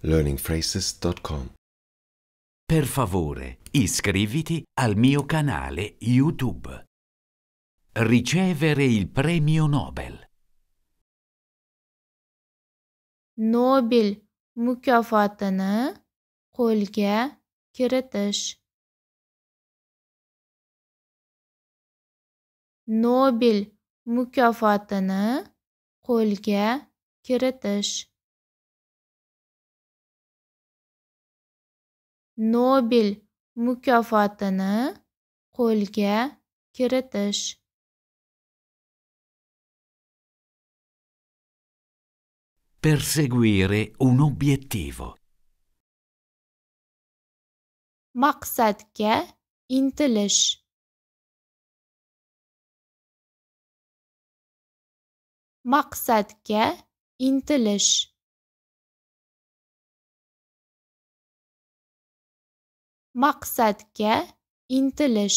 learningphrases.com. Per favore, iscriviti al mio canale YouTube. Ricevere il premio Nobel. Nobel mukofotini qo'lga kiritish. Nobel mukofotini qo'lga kiritish. Nobel mukofotini qo'lga kiritish. Perseguire un obiettivo. Maqsadga intilish. Maqsadga intilish. мақсатке интіліш.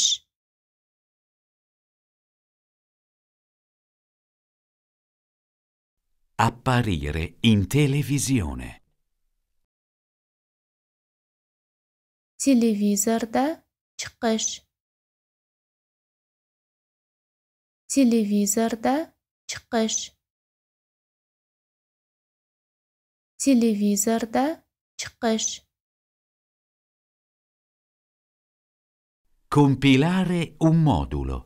Апарире ин телевизионе. Телевизорда чықыш. Телевизорда чықыш. Телевизорда чықыш. Compilare un modulo.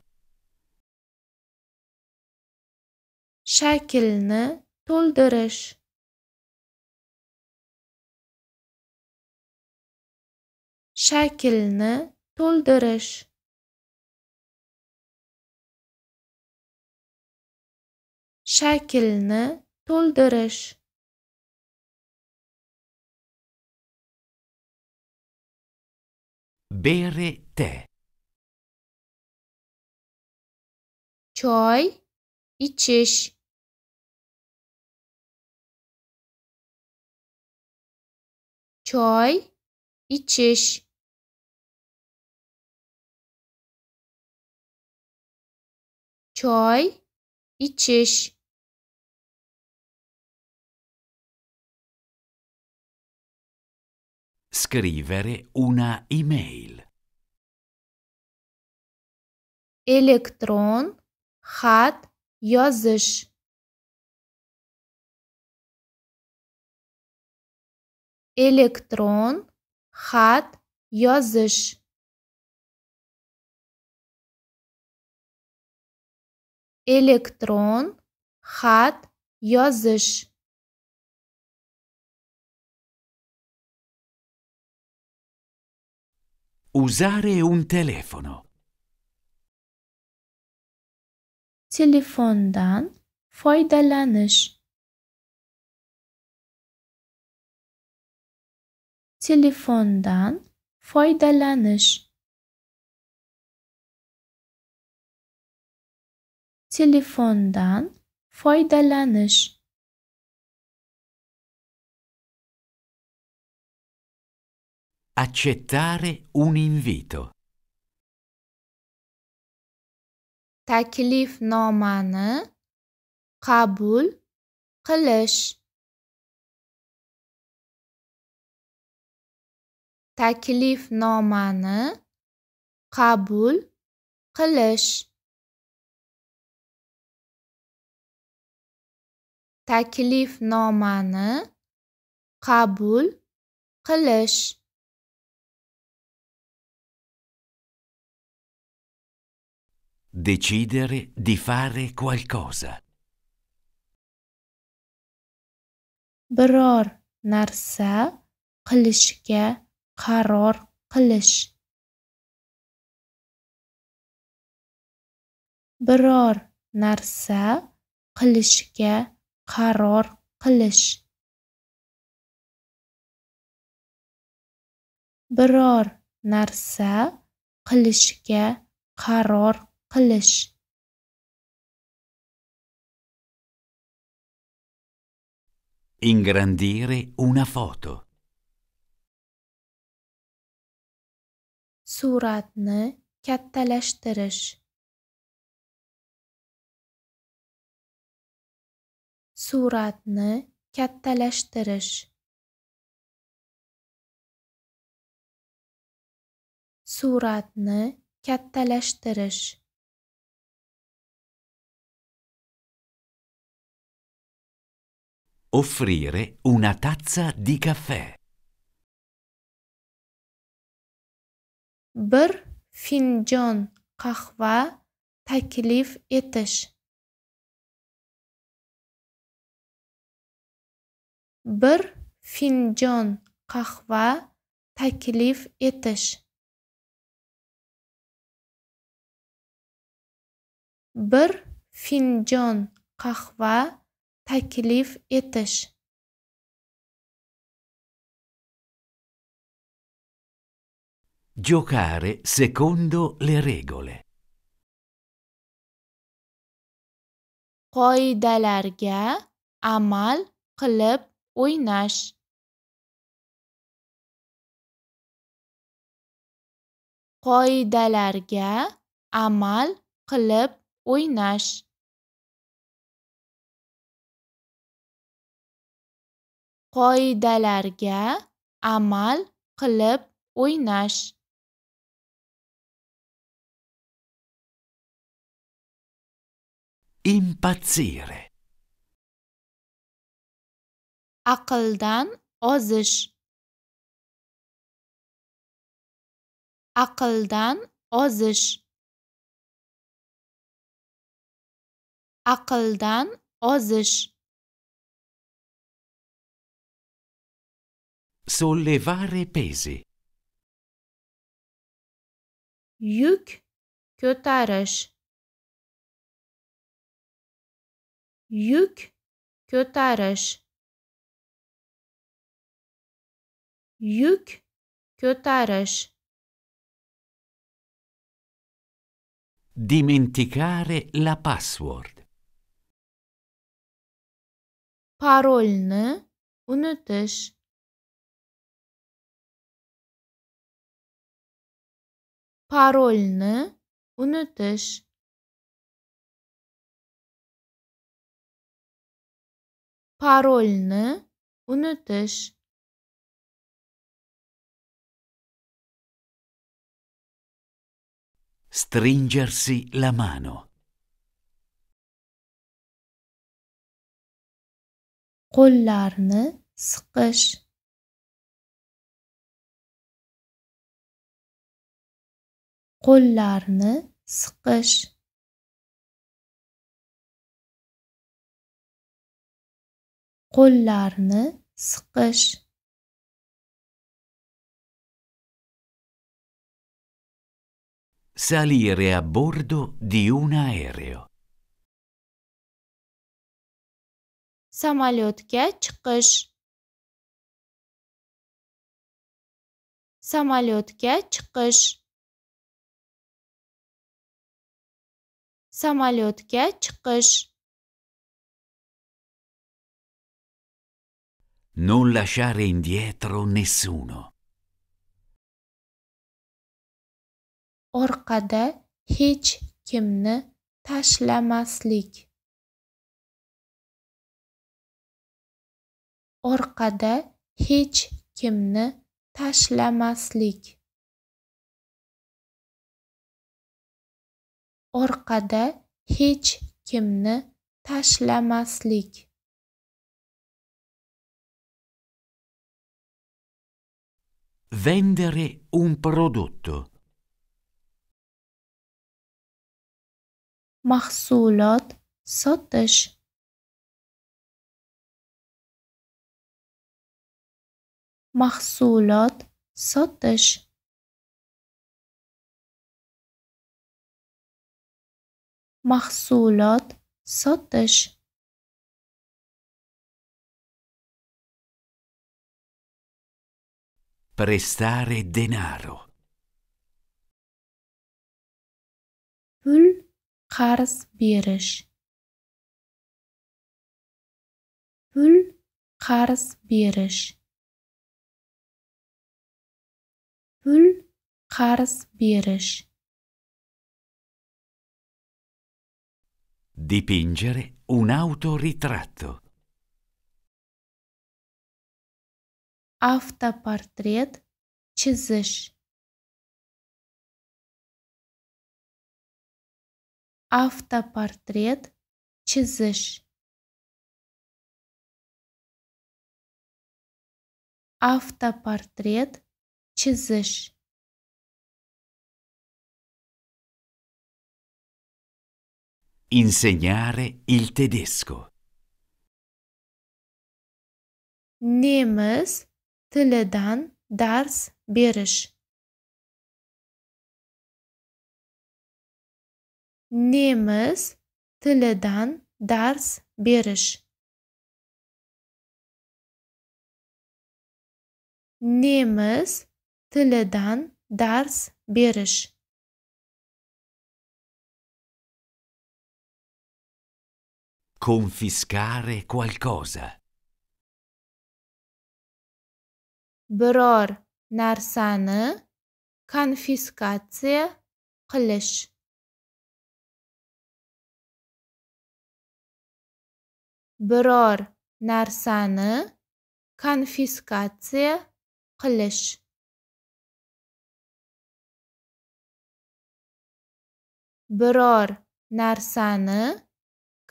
Shaklni to'ldirish. Shaklni to'ldirish. Shaklni to'ldirish. Bere tè. çay, içiş. Çay, içiş. Çay, içiş. Scrivere una email. Elektron خط یا زش الکترون خط یا زش الکترون خط یا زش Usare un telefono. telefondan foydalanish telefondan foydalanish telefondan foydalanish accettare un invito taklifnomani qabul qilish taklifnomani qabul qilish taklifnomani qabul qilish Decidere di fare qualcosa. Biror narsa qilishga qaror qilish. Biror narsa qilishga qaror qilish. Biror narsa qilishga qaror Polish Ingrandire una foto. Suratni kattalashtirish. Suratni kattalashtirish. Suratni kattalashtirish. Offrire una tazza di caffè. Bir finjon qahva taklif etish. Bir finjon qahva taklif etish. Bir finjon qahva taklif etish Giocare secondo le regole. Qoidalarga amal qilib o'ynash. Qoidalarga amal qilib o'ynash. qoidalarga amal qilib o'ynash impazzire aqldan ozish aqldan ozish aqldan ozish Sollevare pesi. Yük kötarış. Yük kötarış. Yük kötarış. Dimenticare la password. Parolne unutuş. parolni unutish parolni unutish stringersi la mano qo'llarni sıkış qo'llarni siqish qo'llarni siqish salire a bordo di un aereo samolyotga chiqish samolyotga chiqish samolyotga chiqish non lasciare indietro nessuno orqada hech kimni tashlamaslik orqada hech kimni tashlamaslik orqada hech kimni tashlamaslik vendere un prodotto mahsulot sotish mahsulot sotish محصولات سطش Prestare denaro. Pul qarz berish. Pul qarz berish. Pul qarz berish. Dipingere un autoritratto. Автопортрет чизиш. Автопортрет чизиш. Автопортрет чизиш. Insegnare il tedesco. Nemis tilidan ders beriş. Nemis tilidan ders beriş. Nemis tilidan ders beriş. Confiscare qualcosa. Biror narsani konfiskatsiya qilish. Biror narsani konfiskatsiya qilish. Biror narsani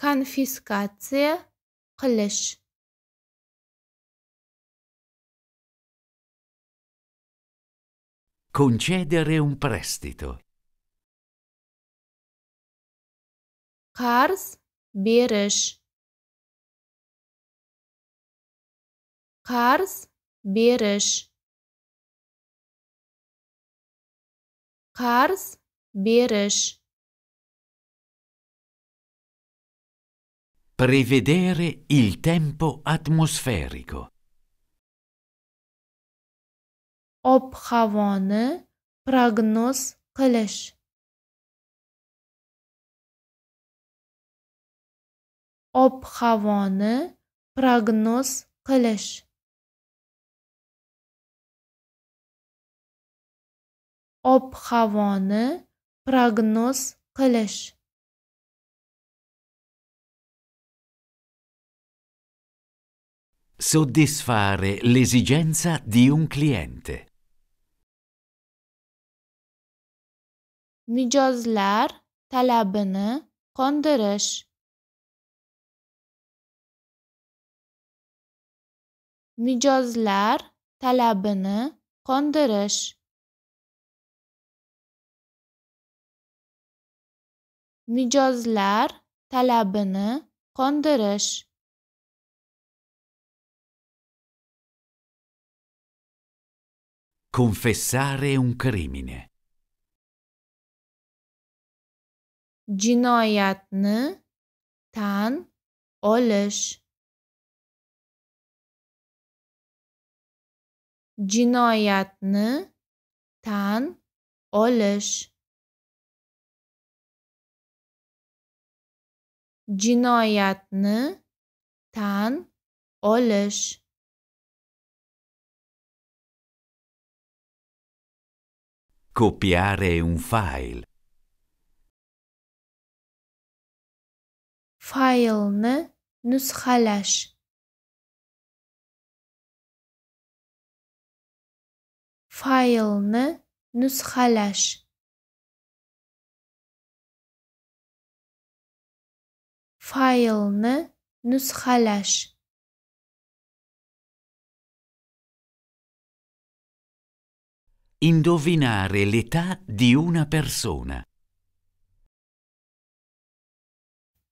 konfiskatsiya qilish Concedere un prestito. Qarz berish. Qarz berish. Qarz berish. Prevedere il tempo atmosferico. ob havoni kalesh. qilish ob kalesh. prognoz qilish kalesh. Soddisfare l'esigenza di un cliente. Mijozlar talabini qondirish. Mijozlar talabini qondirish. Mijozlar talabini qondirish. Confessare un crimine. Jinoyatni tan olish. Jinoyatni tan olish. Jinoyatni tan olish. Copiare un file. Faylni nusxalash. Faylni nusxalash. Faylni nusxalash. Indovinare l'età di una persona.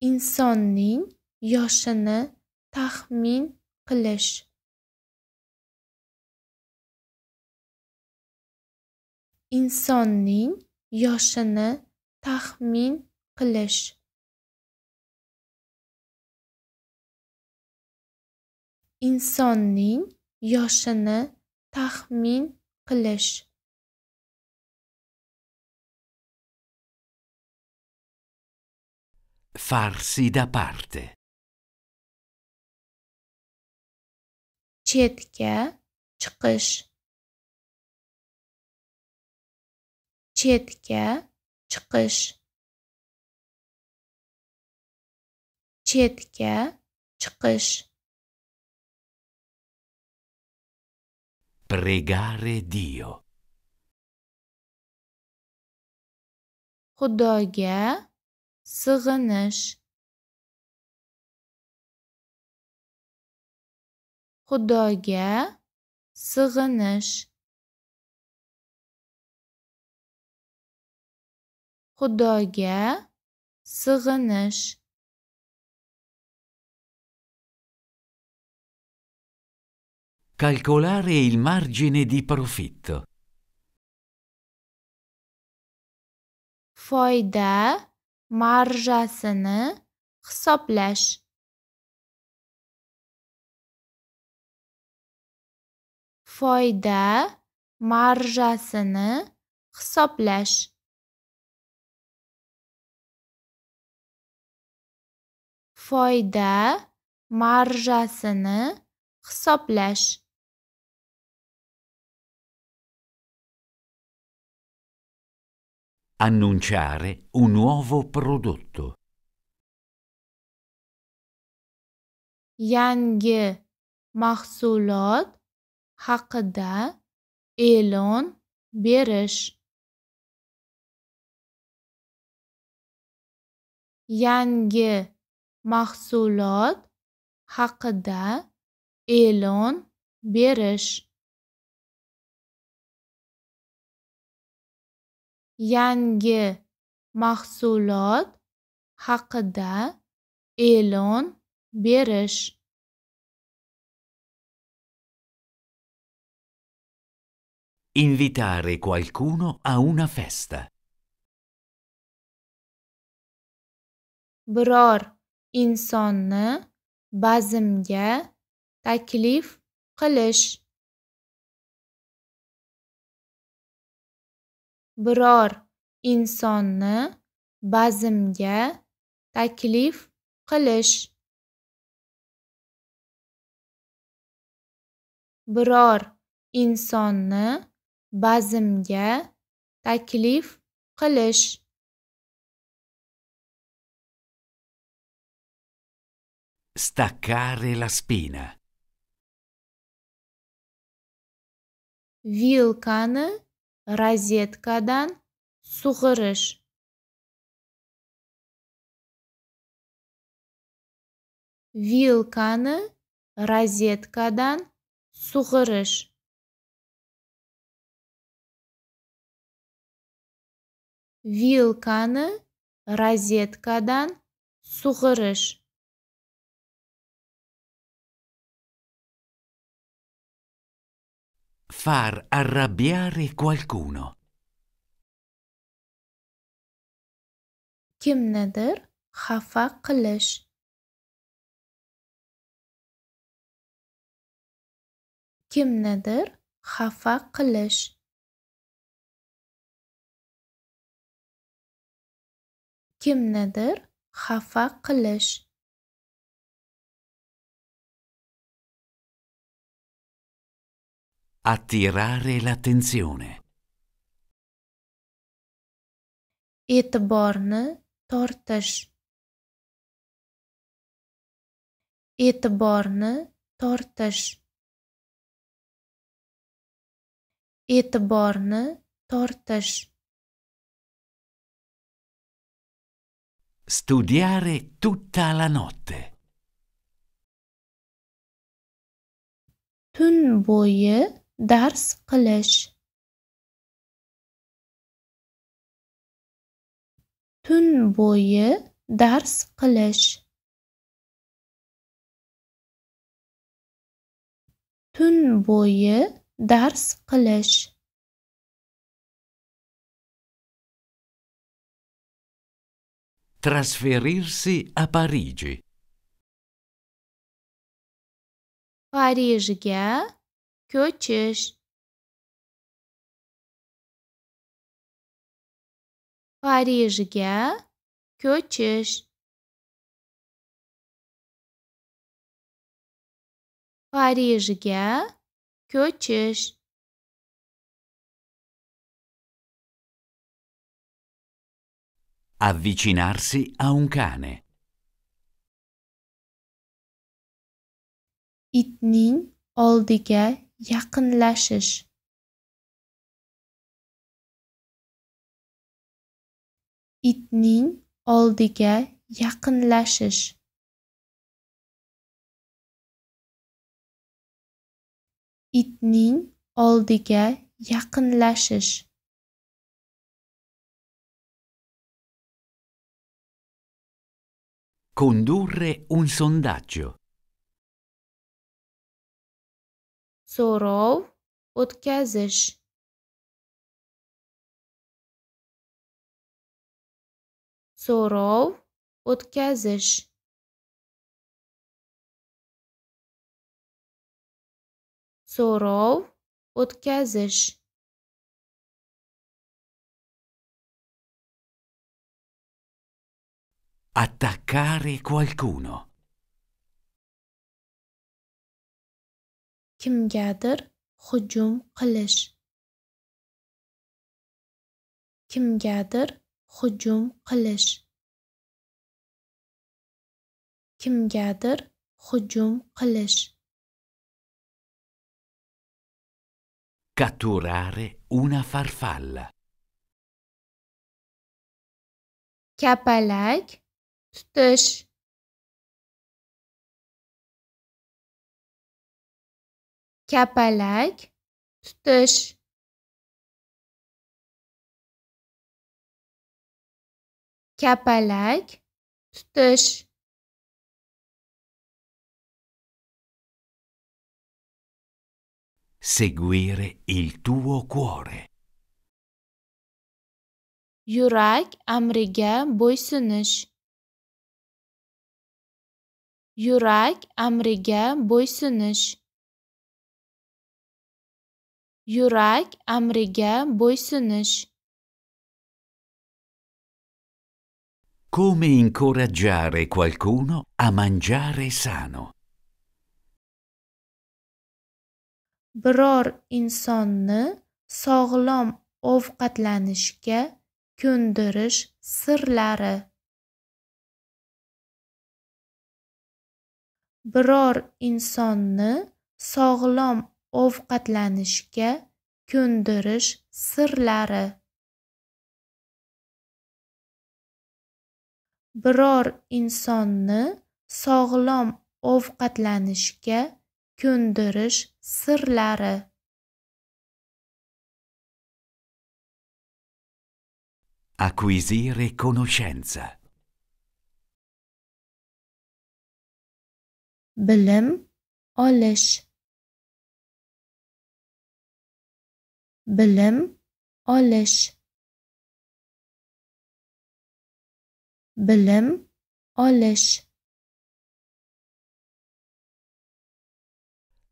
Insonning yoshini taxmin qilish. Insonning yoshini taxmin qilish. Insonning yoshini taxmin qilish. Farsi da parte. Chetga chiqish. Chetga chiqish. Chetga chiqish. Pregare Dio. Xudoga sig'inish xudoga sig'inish xudoga sig'inish calcolare il margine di profitto foyda маржасыны хсопляш. Фойда маржасыны хсопляш. Фойда маржасыны хсопляш. Annunciare un nuovo prodotto. yangi mahsulot haqida e'lon berish yangi mahsulot haqida e'lon berish yangi mahsulot haqida e'lon berish Invitare qualcuno a una festa. Biror insonni bazmga taklif qilish. biror insonni bazmga taklif qilish biror insonni bazmga taklif qilish staccare la spina vilkani розеткадан суғырыш вилканы розеткадан суғырыш вилканы розеткадан суғырыш Far arrabbiare qualcuno. Kimnidir xafa qilish. Kimnidir xafa qilish. Kimnidir xafa qilish. Attirare l'attenzione. tortas. E'tiborni tortish. tortas. tortish. E'tiborni tortas. Studiare tutta la notte. Tun bo'yi ders kılış. Tün bo'yi ders kılış. Tün bo'yi ders kılış. Trasferirsi a Parigi. Parijga Köçüş. Parij'e köçüş. Parij'e köçüş. Avvicinarsi a un cane. itning oldiga yaqinlashish itning oldiga yaqinlashish itning oldiga yaqinlashish condurre un sondaggio so'rov o'tkazish so'rov o'tkazish so'rov o'tkazish attaccare qualcuno kimgadir hujum qilish kimgadir hujum qilish kimgadir hujum qilish catturare una farfalla kapalak tutish kapalak tutish kapalak tutish seguire il tuo cuore yurak amriga bo'ysunish yurak amriga bo'ysunish yurak amriga bo'ysunish. Come incoraggiare qualcuno a mangiare sano. Biror insonni sog'lom ovqatlanishga ko'ndirish sirlari. Biror insonni sog'lom ovqatlanishga ko'ndirish sirlari biror insonni sog'lom ovqatlanishga ko'ndirish sirlari Acquisire conoscenza. Bilim olish bilim olish bilim olish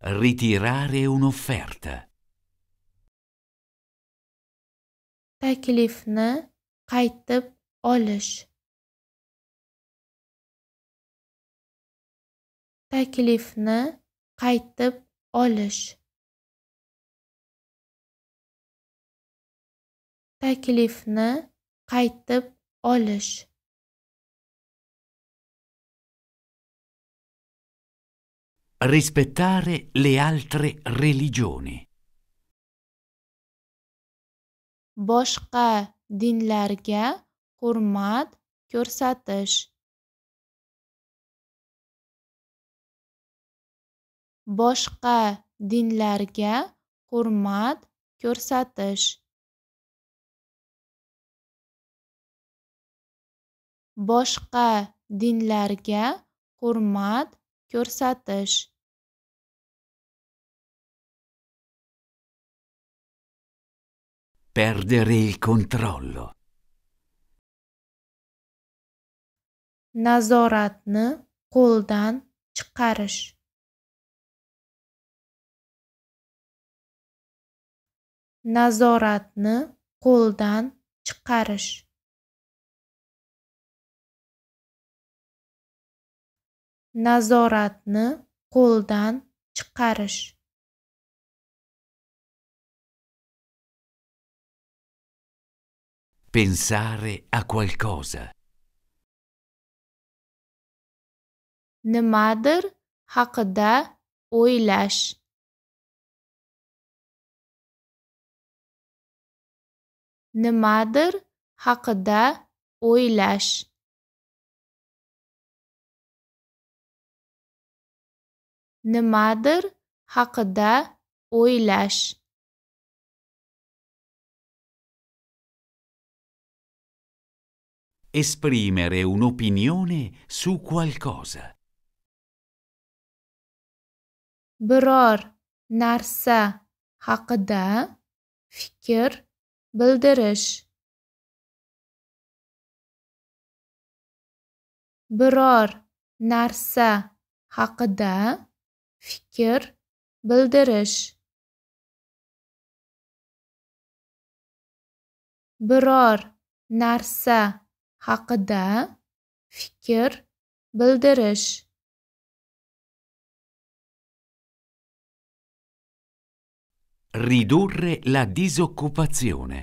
ritirare un'offerta taklifni qaytib olish taklifni qaytib olish taklifni qaytib olish Rispettare le altre religioni. Boshqa dinlarga hurmat ko'rsatish. Boshqa dinlarga hurmat ko'rsatish. boshqa dinlarga hurmat ko'rsatish Perdere il controllo. Nazoratni qo'ldan chiqarish. Nazoratni qo'ldan chiqarish. nazoratni qo'ldan chiqarish Pensare a qualcosa. Nimadir haqida o'ylash. Nimadir haqida o'ylash nimadir haqida o'ylash Esprimere un'opinione su qualcosa. Biror narsa haqida fikr bildirish. Biror narsa haqida fikr bildirish biror narsa haqida fikr bildirish ridurre la disoccupazione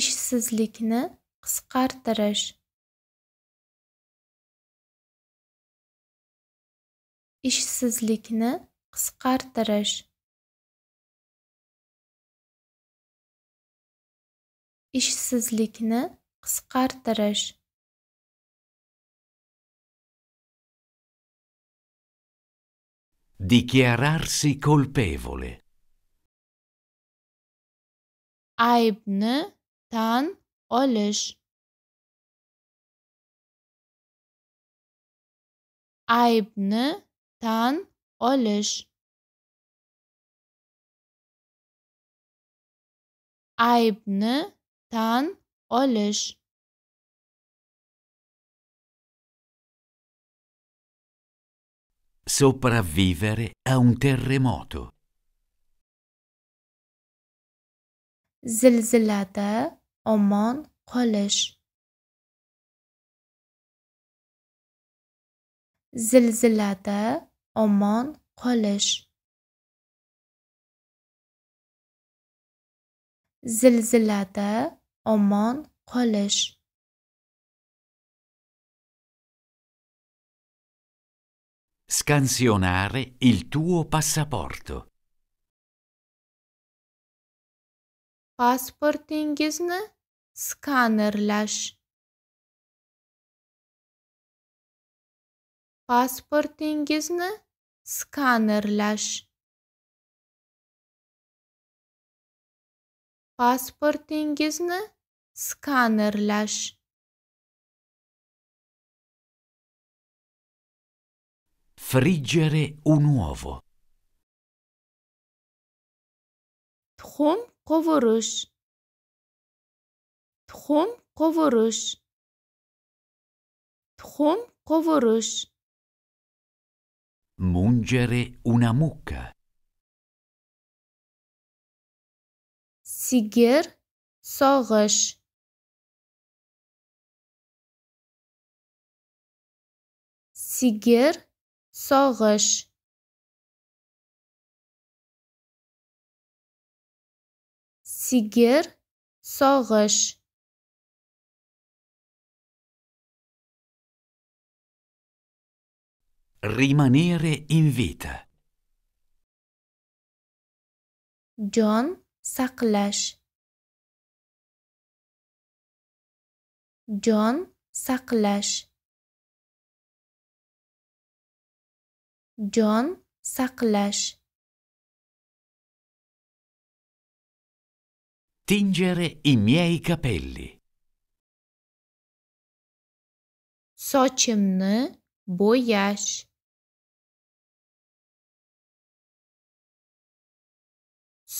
ishsizlikni qisqartirish ishsizlikni qisqartirish ishsizlikni qisqartirish dichiararsi colpevole aybni tan olish aybni tan olish aybni tan olish sopravvivere a un terremoto zilzilada omon qolish zilzilada omon qolish zilzilada omon qolish Scansionare il tuo passaporto. Pasportingizni skanerlash. pasportingizni skanerlash pasportingizni skanerlash friggere un uovo tuxum qovurish tuxum qovurish tuxum qovurish Mungere una mucca. Sigir sog'ish. Sigir sog'ish. Sigir sog'ish. Rimanere in vita. John saqlash. John saqlash. John saqlash. Tingere i miei capelli. Sochimni bo'yash.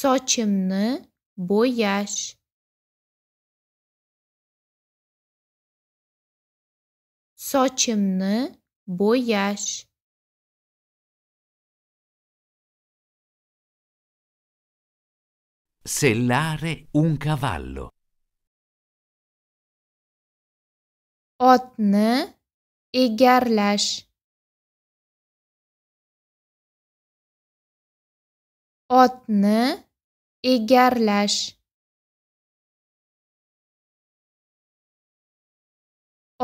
saçımını boyar. Saçımını boyar. Sellare un cavallo. Otni egarlash. Otni egarlash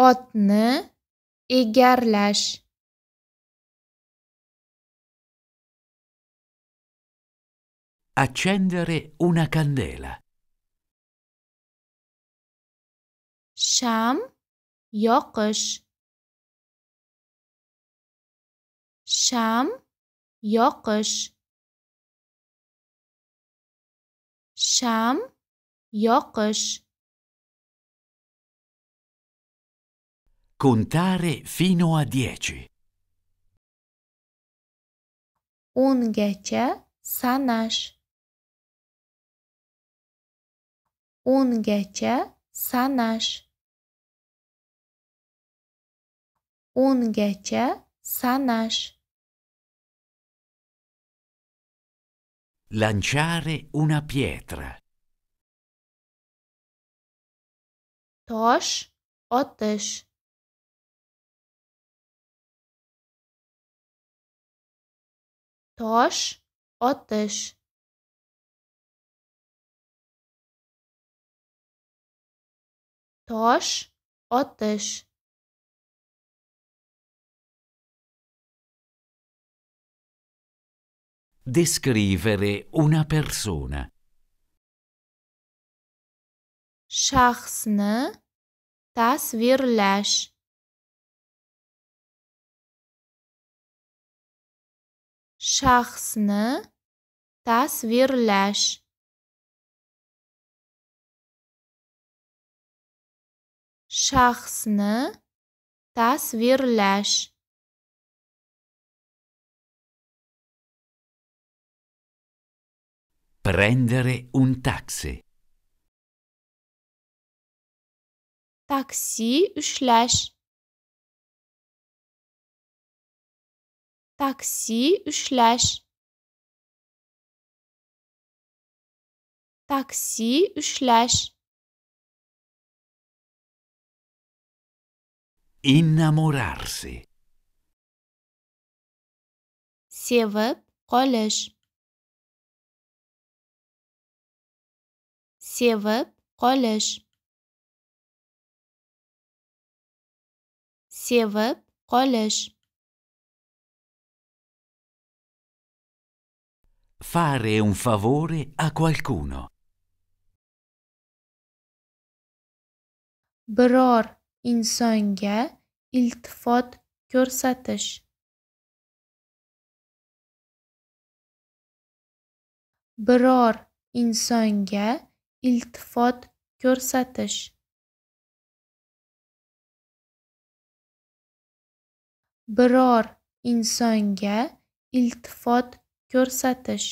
otni egarlash accendere una candela sham yoqish sham yoqish sham yoqish contare fino a 10 o'ngacha sanash o'ngacha sanash o'ngacha sanash Lanciare una pietra. Tosh, otesh. Tosh, otesh. Tosh, otesh. Descrivere una persona. Schachsne Schachsne tasvirlash shaxsni Schachsne shaxsni tasvirlash Prendere un taksi. Taksi üçler. Taksi üçler. Taksi üçler. Innamorarsi. Sevip qolish. sevib qolish sevib qolish fare un favore a qualcuno biror insonga iltifot ko'rsatish biror insonga iltifot ko'rsatish biror insonga iltifot ko'rsatish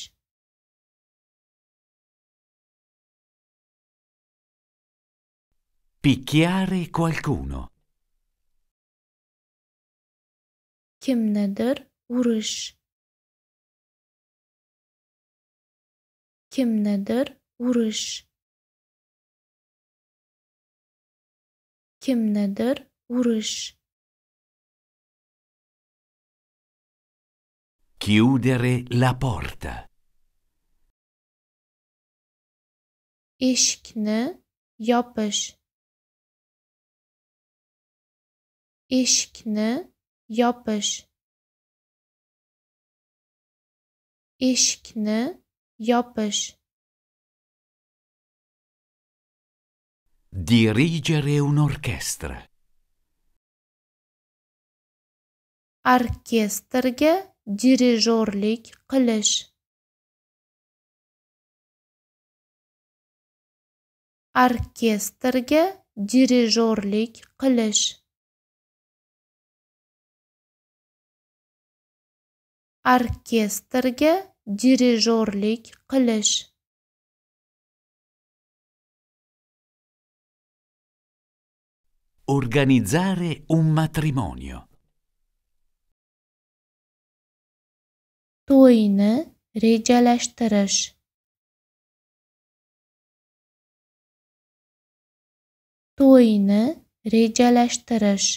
picchiare qualcuno kimnidir urish kimnidir urish kimnidir urish Chiudere la porta. Eshikni yopish. Eshikni yopish. Eshikni yopish. Dirigere un'orchestra. Orkestrga dirijorlik qilish. Orkestrga dirijorlik qilish. Orkestrga dirijorlik qilish. Organizzare un matrimonio. To'yni rejalashtirish. To'yni rejalashtirish.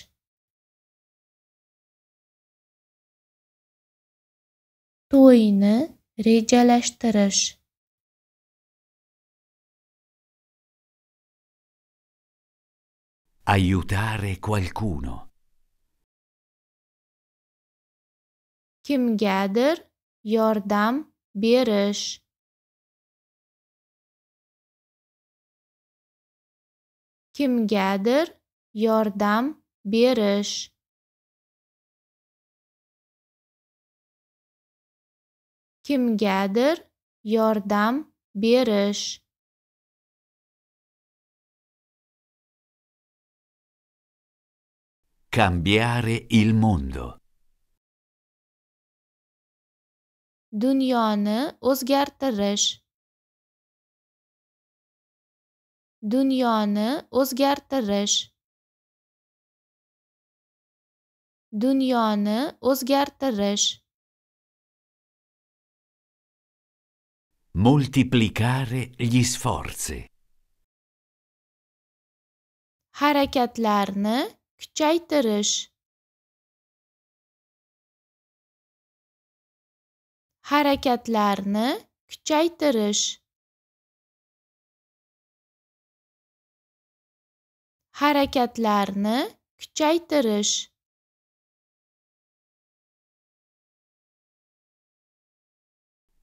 To'yni rejalashtirish. aiutare qualcuno. Kimgadir yordam berish. Kimgadir yordam berish. Kimgadir yordam berish. Cambiare il mondo. Dunyoni o'zgartirish. Dunyoni o'zgartirish. Dunyoni o'zgartirish. Moltiplicare gli sforzi. Harakatlarni kuchaytirish harakatlarni kuchaytirish harakatlarni kuchaytirish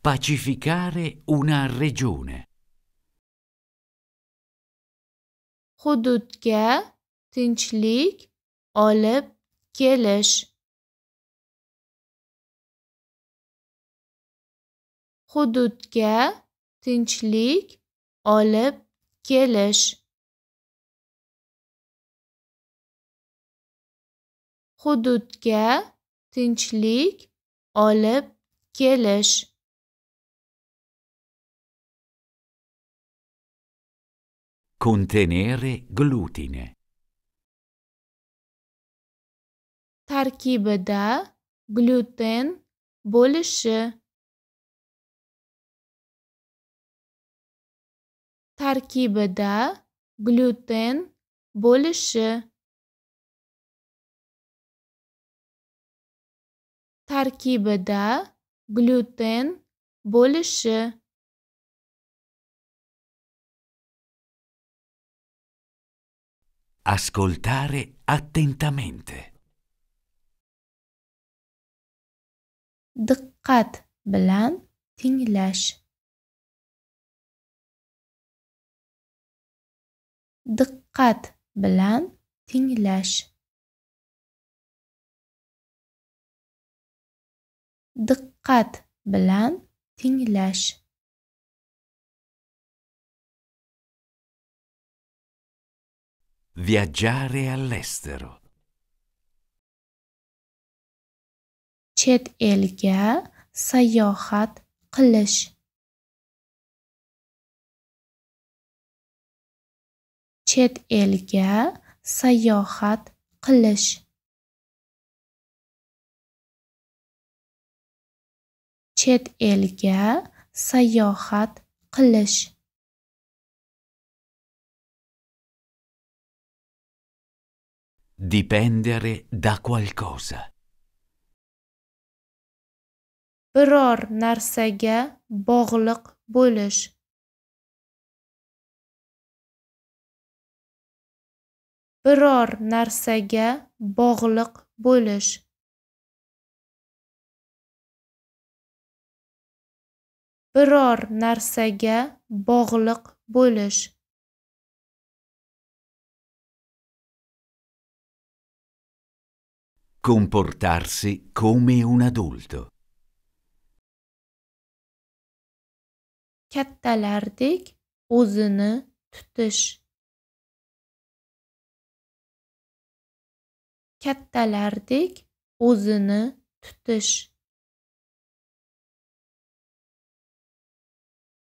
pacificare una regione hududga tinchlik olib kelish hududga tinchlik olib kelish hududga tinchlik olib kelish Contenere glutine tarkibida glyuten bo'lishi tarkibida glyuten bo'lishi tarkibida glyuten bo'lishi Ascoltare attentamente. diqqat bilan tinglash diqqat bilan tinglash diqqat bilan tinglash viaggiare all'estero chet elga sayohat qilish chet elga sayohat qilish chet elga sayohat qilish Dipendere da qualcosa. biror narsaga bog'liq bo'lish biror narsaga bog'liq bo'lish biror narsaga bog'liq bo'lish comportarsi come un adulto kattalardek o'zini tutish kattalardek o'zini tutish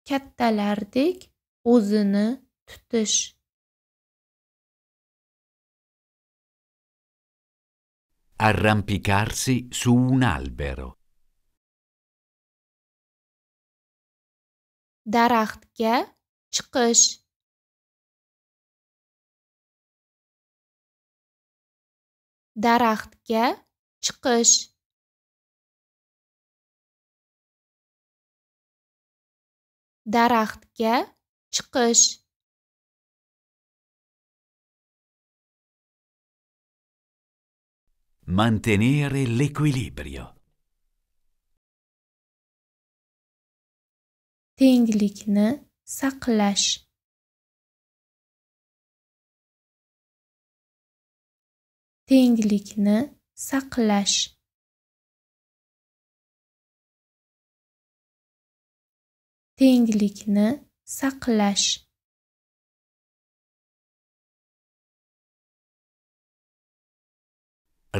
kattalardek o'zini tutish arrampicarsi su un albero daraxtga chiqish daraxtga chiqish daraxtga chiqish mantenere l'equilibrio tenglikni saqlash tenglikni saqlash tenglikni saqlash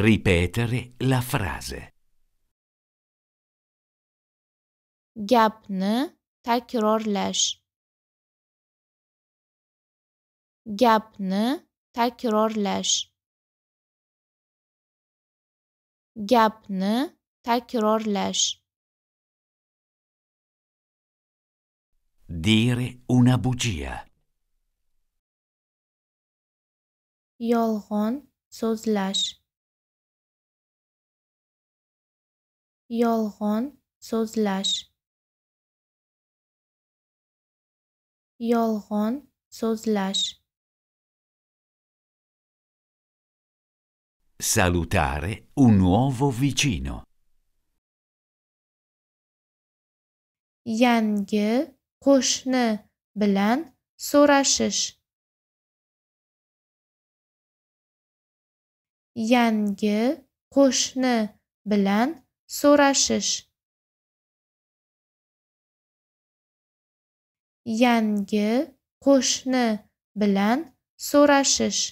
ripetere la frase gapni takrorlash gapni takrorlash gapni takrorlash dire una bugia yolg'on so'zlash yolg'on so'zlash yolg'on so'zlash salutare un nuovo vicino yangi qo'shni bilan so'rashish yangi qo'shni bilan so'rashish yangi qo'shni bilan so'rashish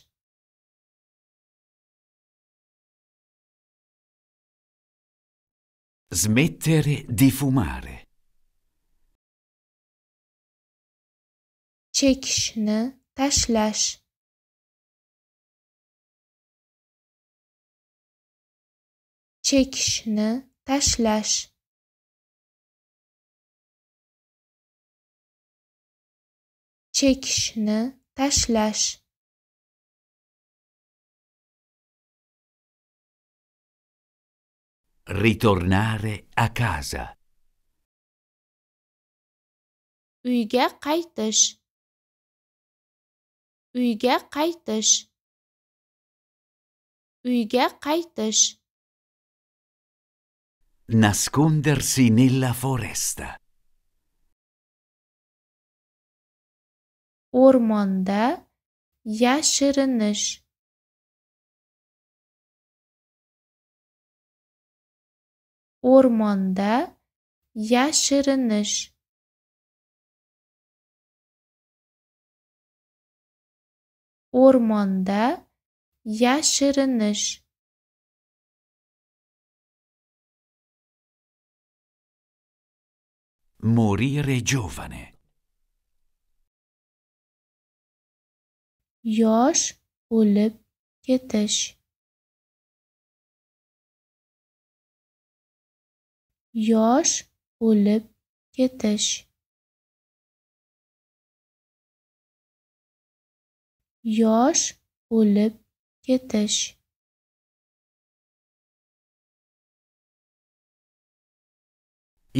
Smettere di fumare. Chekishni tashlash. Chekishni tashlash. chekishni tashlash ritornare a casa uyga qaytish uyga qaytish uyga qaytish nascondersi nella foresta o'rmonda yaşırınış. o'rmonda yaşırınış. o'rmonda yaşırınış. morire giovane yosh o'lib ketish yosh o'lib ketish yosh o'lib ketish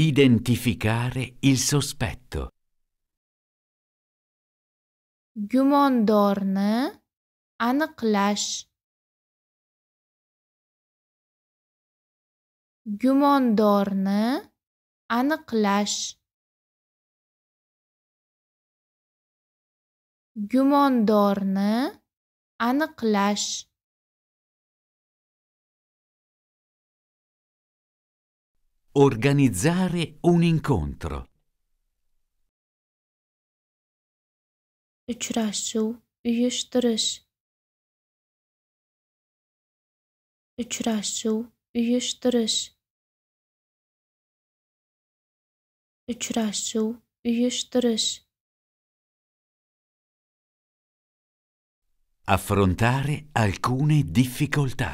identificare il sospetto gumondorni aniqlash gumondorni aniqlash gumondorni aniqlash Organizzare un incontro uchrashuv uyushtirish uchrashuv uyushtirish uchrashuv uyushtirish affrontare alcune difficoltà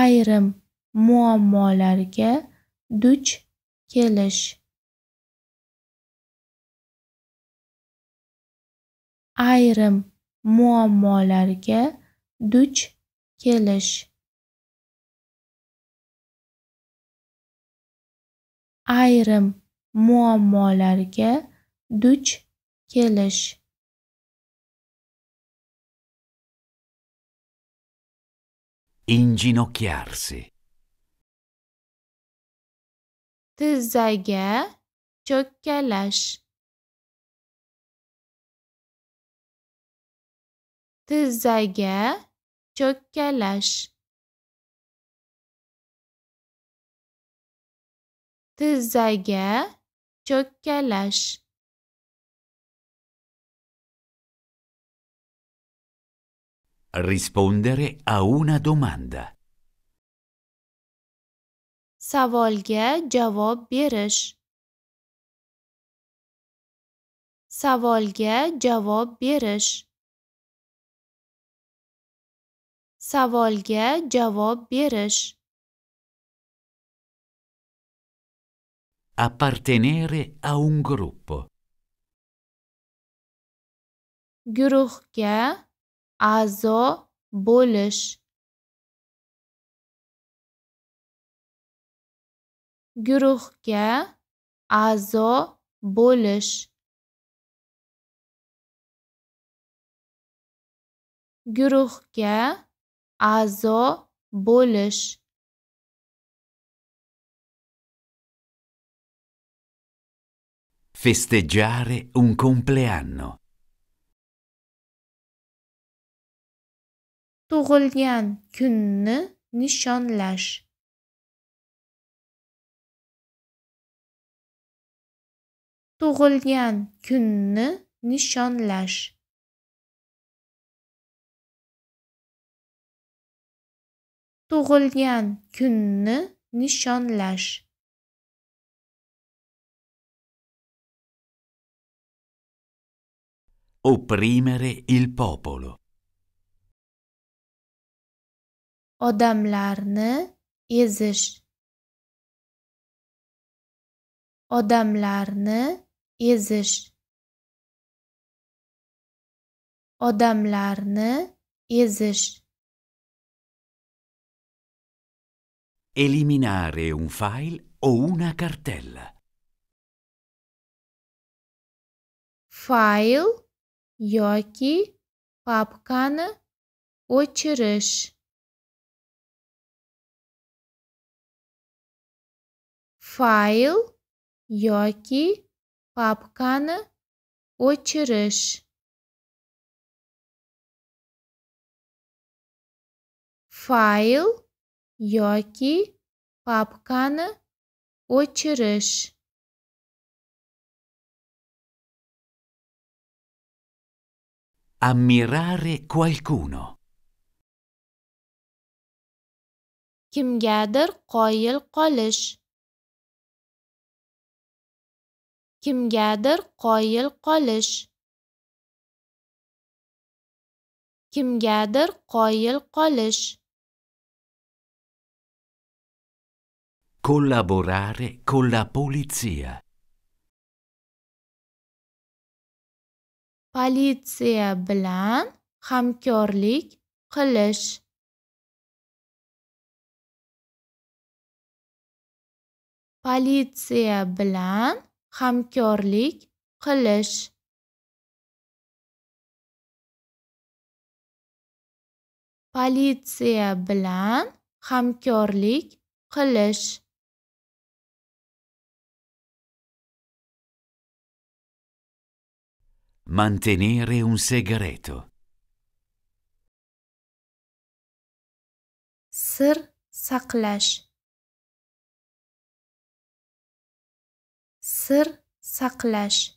ayrim muammolarga duch kelish ayrim muammolarga duch kelish ayrim muammolarga duch kelish inginocchiarsi tizzaga cho'kkalash tizzaga cho'kkalash tizzaga cho'kkalash rispondere a una domanda savolga javob berish savolga javob berish Savolga javob berish. Appartenere a un gruppo. Guruhga a'zo bo'lish. Guruhga a'zo bo'lish. guruhga a'zo bo'lish Festeggiare un compleanno. tug'ilgan kunni nishonlash tug'ilgan kunni nishonlash tug'ilgan kunni nishonlash opprimere il popolo odamlarni ezish odamlarni ezish odamlarni ezish eliminare un file o una cartella. Файл ёки папканы o'chirish. Файл ёки папканы o'chirish. Файл yoki papkani o'chirish ammirare qualcuno kimgadir qoyil qolish kimgadir qoyil qolish kimgadir qoyil qolish collaborare con la polizia. Politsiya bilan hamkorlik qilish. Politsiya bilan hamkorlik qilish. Politsiya bilan hamkorlik qilish. Mantenere un segreto. Sir saqlash. Sir saqlash.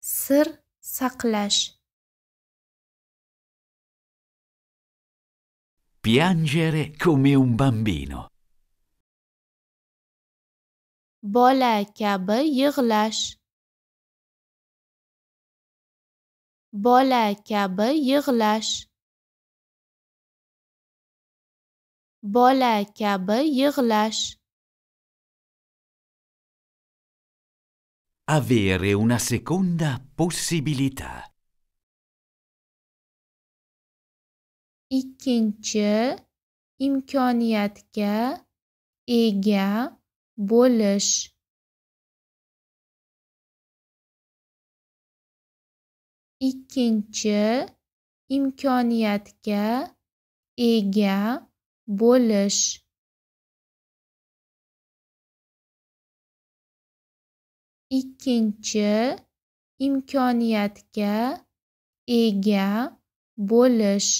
Sir saqlash. Piangere come un bambino. bola kabi yig'lash bola kabi yig'lash bola kabi yig'lash avere una seconda possibilità ikkinchi imkoniyatga ega bo'lish ikkinchi imkoniyatga ega bo'lish ikkinchi imkoniyatga ega bo'lish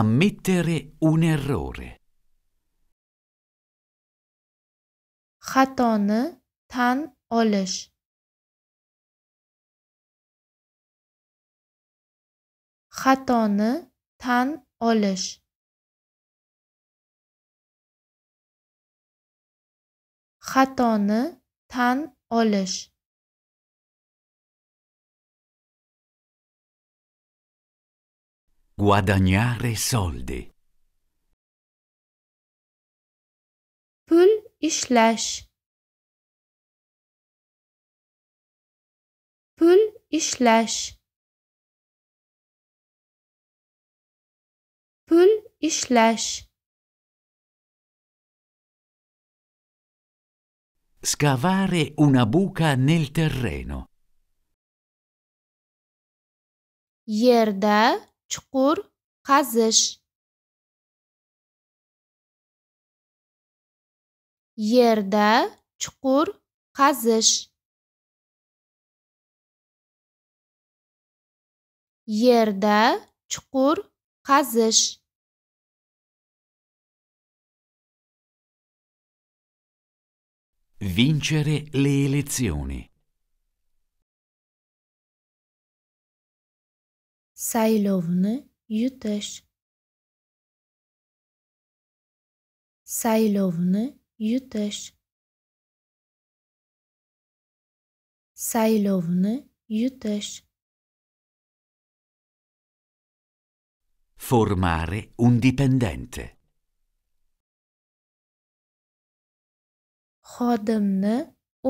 Ammettere un errore. xatoni tan olish. Xatoni tan olish. Xatoni tan olish. Guadagnare soldi. Pul ishlash. Pul ishlash. Pul ishlash. Scavare una buca nel terreno. Yerda chuqur qazish yerda chuqur qazish yerda chuqur qazish vincere le elezioni Сайловны йүтеш. Сайловны йүтеш. Сайловны йүтеш. Formare un dipendente. Xodimni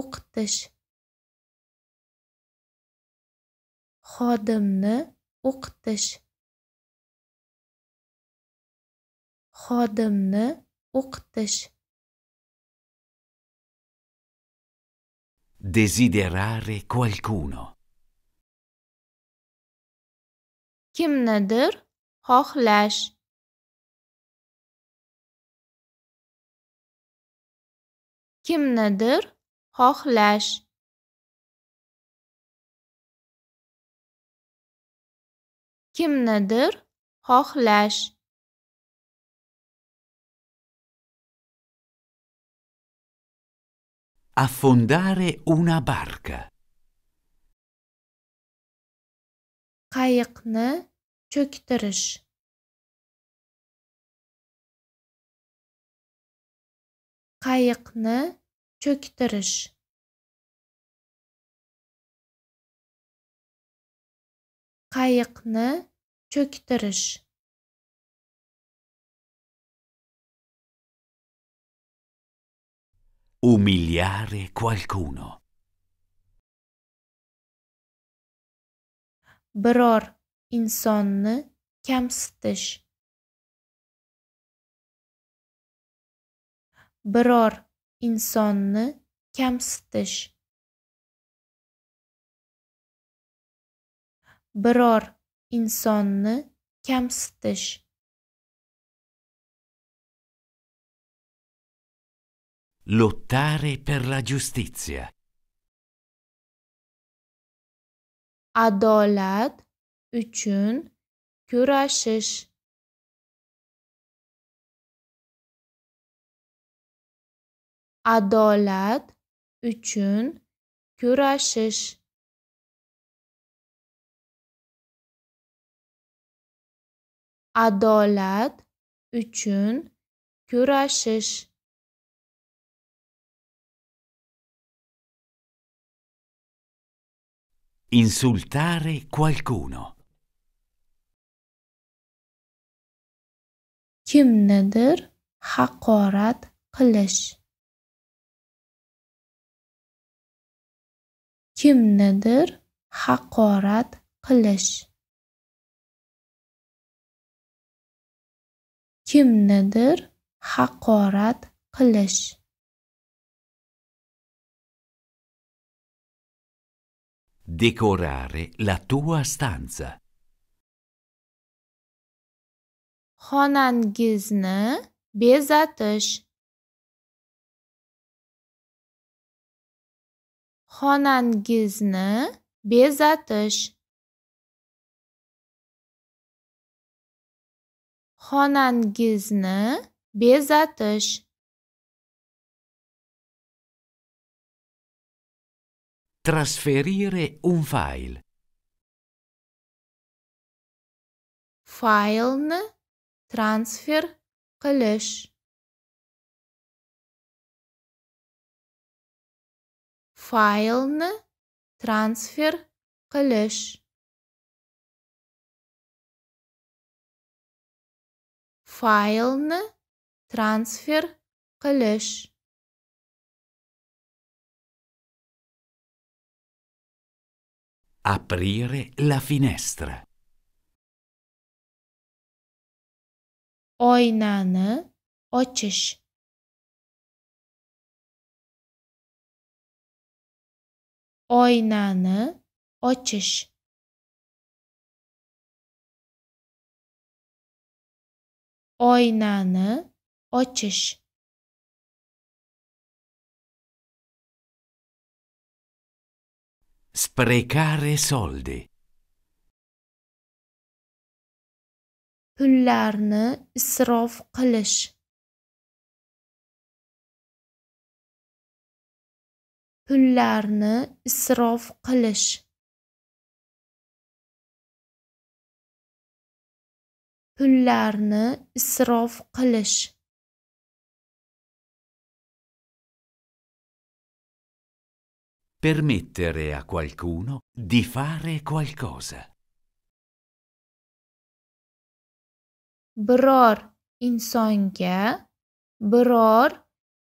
o'qitish. Xodimni o'qitish xodimni o'qitish desiderare qualcuno kimnidir xohlash kimnidir xohlash kimnidir xohlash affondare una barca qayiqni cho'ktirish qayiqni cho'ktirish qayiqni cho'ktirish Umiliare qualcuno. Biror insonni kamsitish. Biror insonni kamsitish. biror insonni kamsitish Lottare per la giustizia. Adolat uchun kurashish. Adolat uchun kurashish. adolat uchun kurashish Insultare qualcuno. Kimnidir haqorat qilish. Kimnidir haqorat qilish. kimnidir haqorat qilish Decorare la tua stanza. Xonangizni bezatish. Xonangizni bezatish. xonangizni bezatish trasferire un file faylni transfer qilish faylni transfer qilish faylni transfer qilish aprire la finestra oynani ochish oynani ochish oynani ochish sprecare soldi pullarni isrof qilish pullarni isrof qilish pullarni isrof qilish permettere a qualcuno di fare qualcosa. Biror insonga biror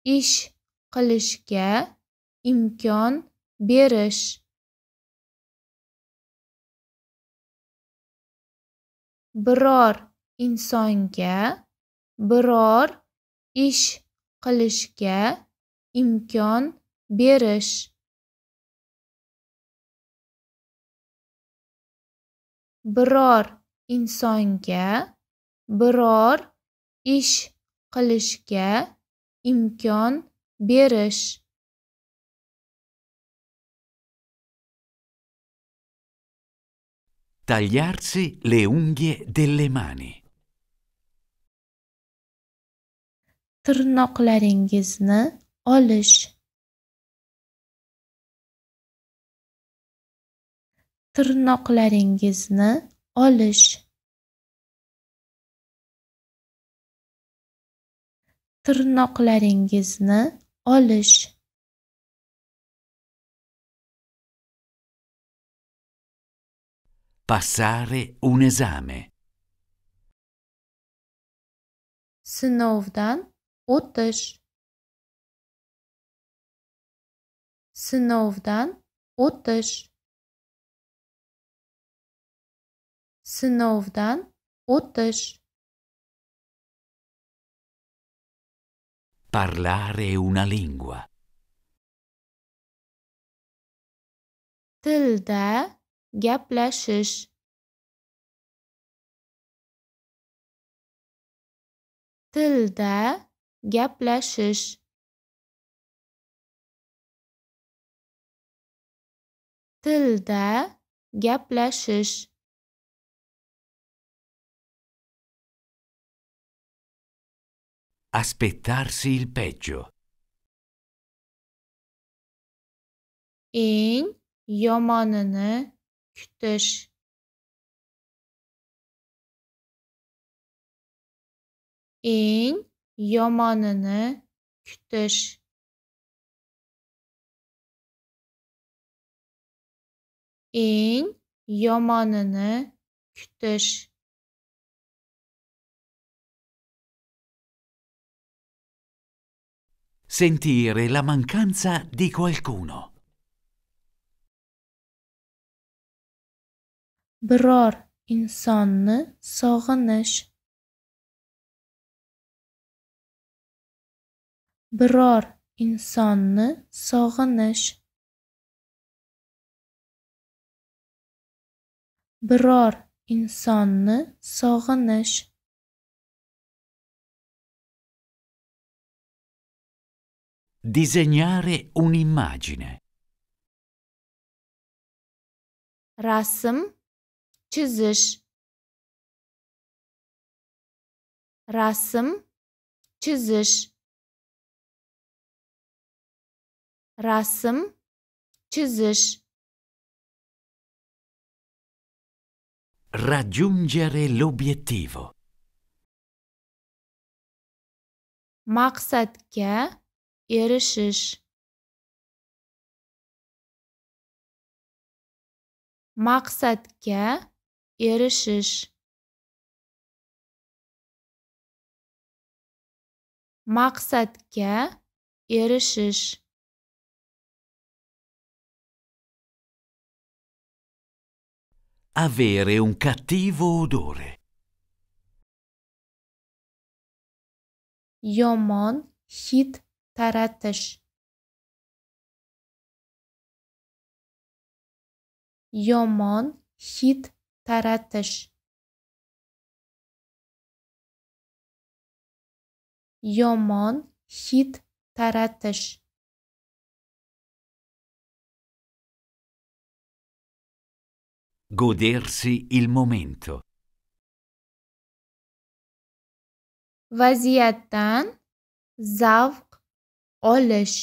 ish qilishga imkon berish. Biror insonga biror ish qilishga imkon berish biror insonga biror ish qilishga imkon berish Tagliarsi le unghie delle mani. tirnoqlaringizni olish tirnoqlaringizni olish tirnoqlaringizni olish passare un esame sinovdan o'tish sinovdan o'tish sinovdan o'tish parlare una lingua tilda gaplashish tilda gaplashish tilda gaplashish aspettarsi il peggio eng yomonini kutish eng yomonini kutish eng yomonini kutish Sentire la mancanza di qualcuno. Biror insonni sog'inish. biror insonni sog'inish biror insonni sog'inish Disegnare un'immagine. Rasm chizish. Rasm chizish. rasm chizish raggiungere l'obiettivo maqsadga erishish maqsadga erishish maqsadga erishish Avere un cattivo odore. Yomon hid taratish. Yomon hid taratish. Yomon hit taratish. Godersi il momento. Vaziyatdan zavq olish.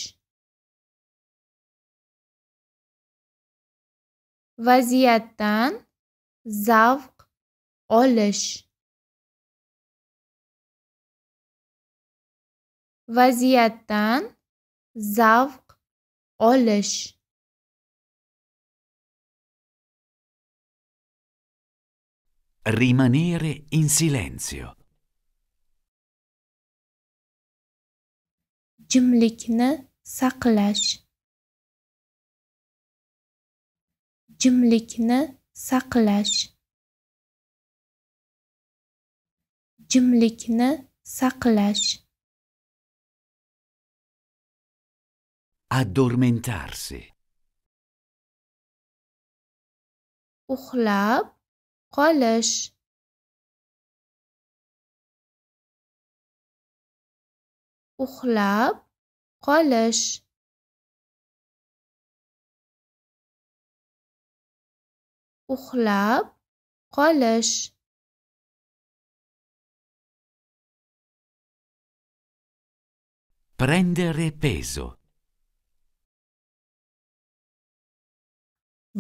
Vaziyatdan zavq olish. Vaziyatdan zavq olish. rimanere in silenzio. Jimlikni saqlash. Jimlikni saqlash. Jimlikni saqlash. Addormentarsi. Uxlab قلش uxlab qolish uxlab qolish prendere peso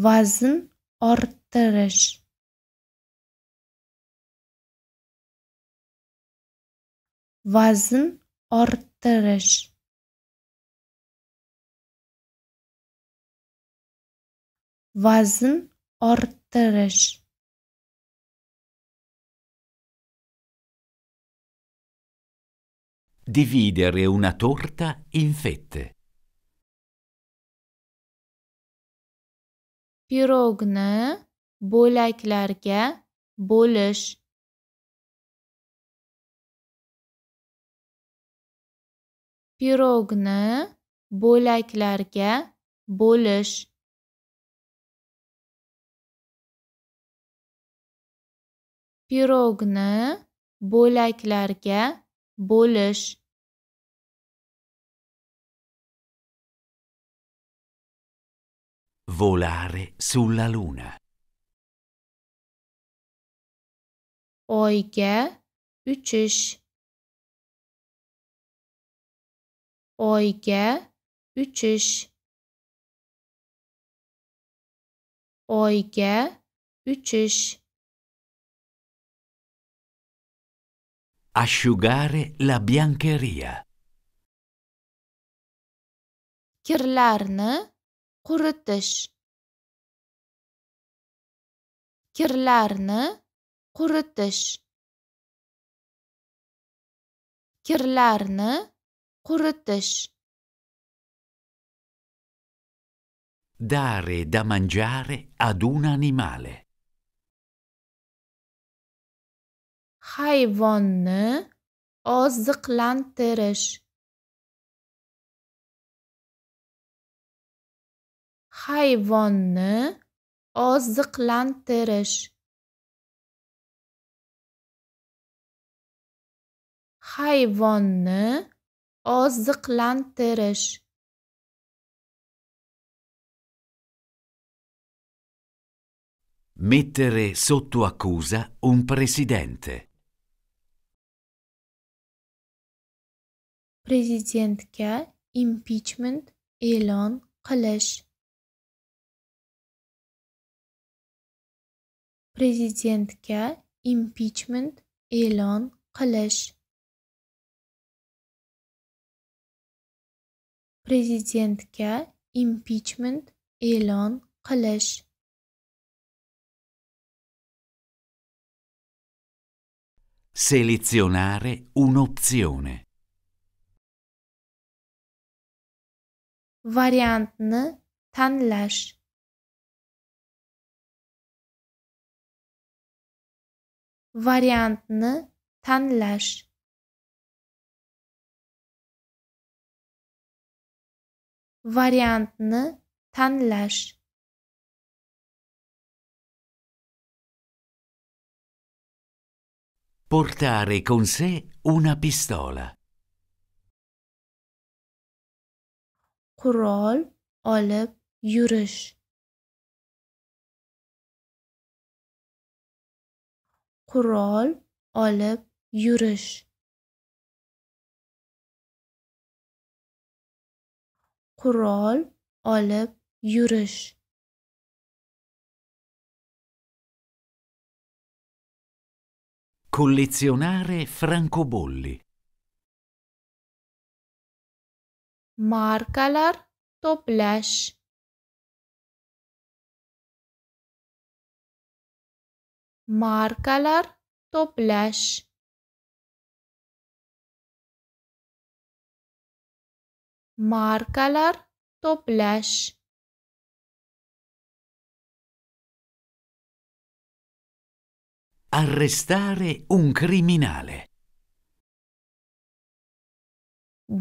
vazn orttirish vazn orttirish vazn orttirish Dividere una torta in fette. Pirogni bo'laklarga bo'lish Pirogni bo'laklarga bo'lish. Pirogni bo'laklarga bo'lish. Volare sulla luna. Oyga uchish. oyga uchish oyga uchish asciugare la biancheria kirlarni quritish kirlarni quritish kirlarni Curătăș. Dare da mangiare ad un animale. hayvonni oziqlantirish hayvonni oziqlantirish hayvonni oziqlantirish Mettere sotto accusa un presidente. Prezidentga impeachment e'lon Kalesh. qilish. Prezidentga impeachment e'lon Kalesh. prezidentga impeachment e'lon qilish Selezionare un'opzione. Variantni tanlash. Variantni tanlash. variantni tanlash Portare con sé una pistola. Qurol olib yurish. Qurol olib yurish. qurol olib yurish Collezionare francobolli Markalar to'plash Markalar to'plash markalar to'plash Arrestare un criminale.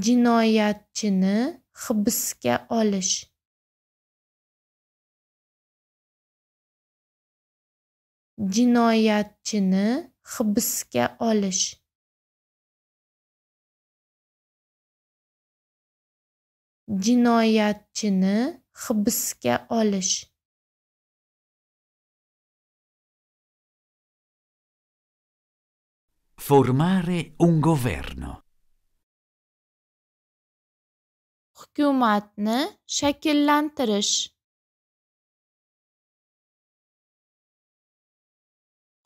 Jinoyatchini hibsga olish. Jinoyatchini hibsga olish. jinoyatchini hibsga olish Formare un governo. Hukumatni shakllantirish.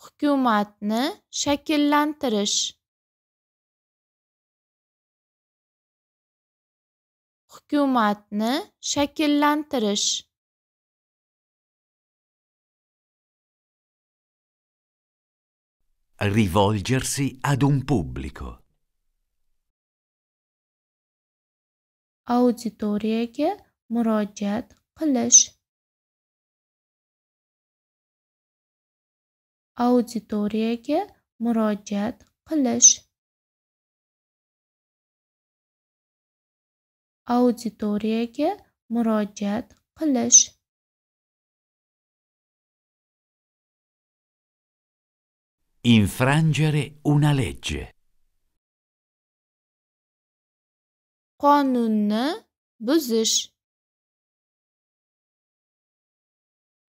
Hukumatni shakllantirish. hukumatni shakllantirish Rivolgersi ad un pubblico. Auditoriyaga murojaat qilish. Auditoriyaga murojaat qilish. auditoriyaga murojaat qilish infrangere una legge qonunni buzish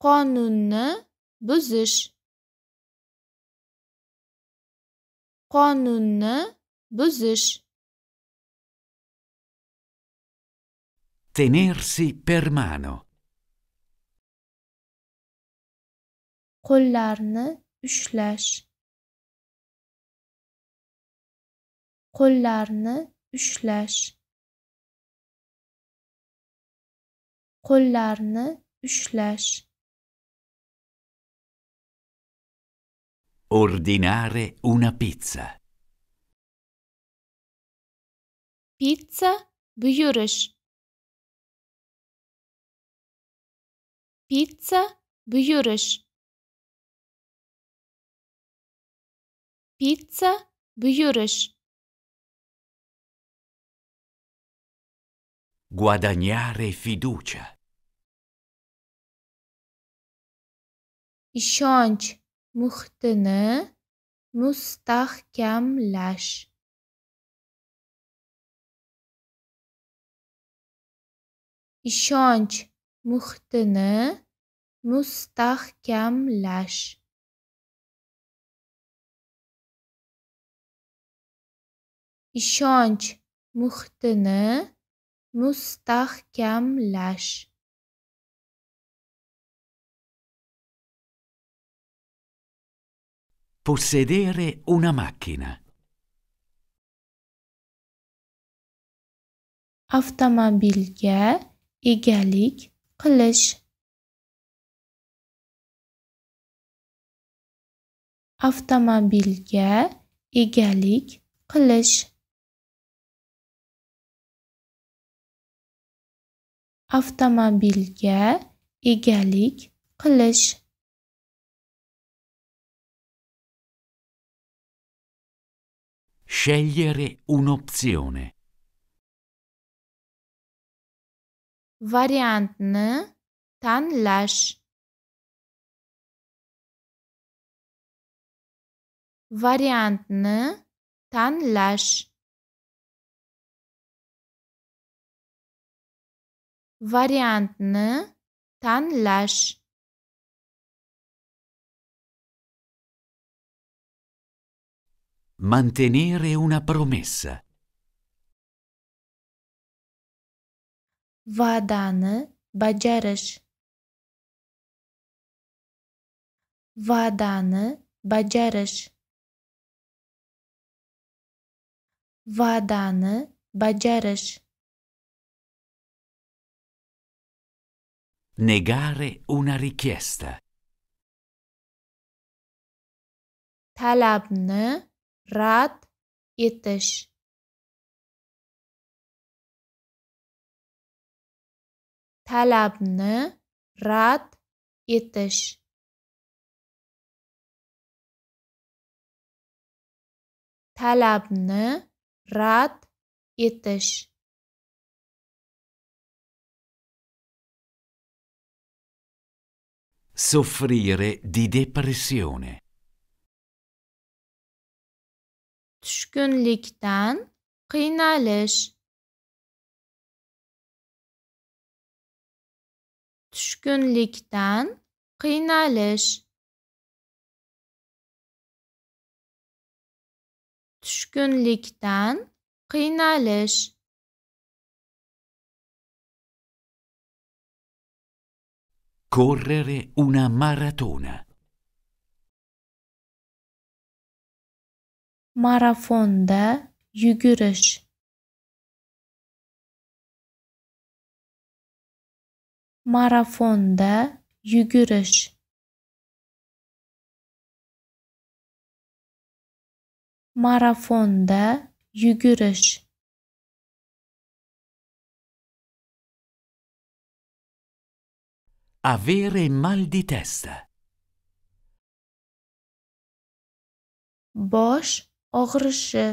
qonunni buzish qonunni buzish Tenersi per mano. Qo'llarni ushlash. Qo'llarni ushlash. Qo'llarni ushlash. Ordinare una pizza. Pizza buyurish. pizza buyurish pizza buyurish guadagnare fiducia ishonch muhitini mustahkamlash ishonch muhitini mustahkamlash ishonch muhitini mustahkamlash possedere una macchina avtomobilga egalik qilish avtomobilga egalik qilish avtomobilga egalik qilish scegliere un'opzione variantni tanlash variantni tanlash variantni tanlash mantenere una promessa va'dani bajarish va'dani bajarish va'dani bajarish negare una richiesta talabni rad etish talabni rad etish talabni rad etish soffrire di depressione tushkunlikdan qiynalish tushkunlikdan qiynalish tushkunlikdan qiynalish correre una maratona marafonda yugurish marafonda yugurish marafonda yugurish avere mal di testa bosh og'rishi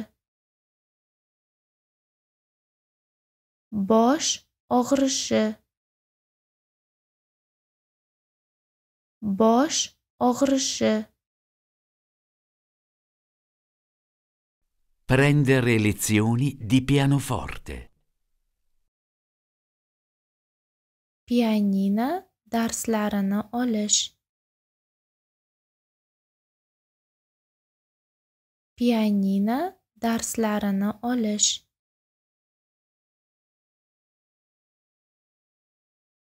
bosh og'rishi bosh og'rishi prendere lezioni di pianoforte pianino darslarini olish pianino darslarini olish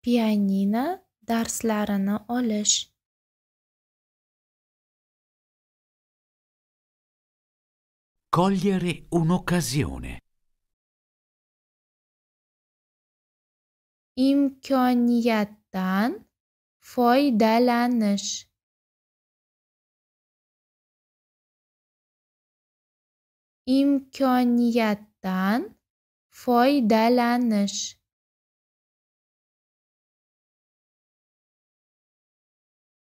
pianina darslarini olish Cogliere un'occasione. Imkoniyatdan foydalanish. Imkoniyatdan foydalanish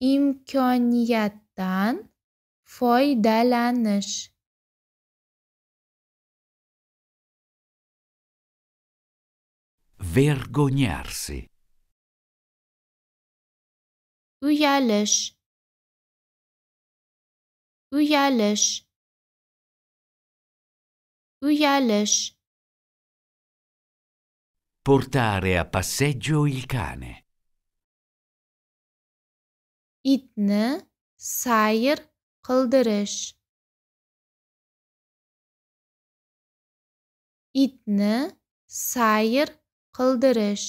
imkoniyatdan foydalanish vergognarsi uyalish uyalish uyalish portare a passeggio il cane itni sayr qildirish itni sayr qildirish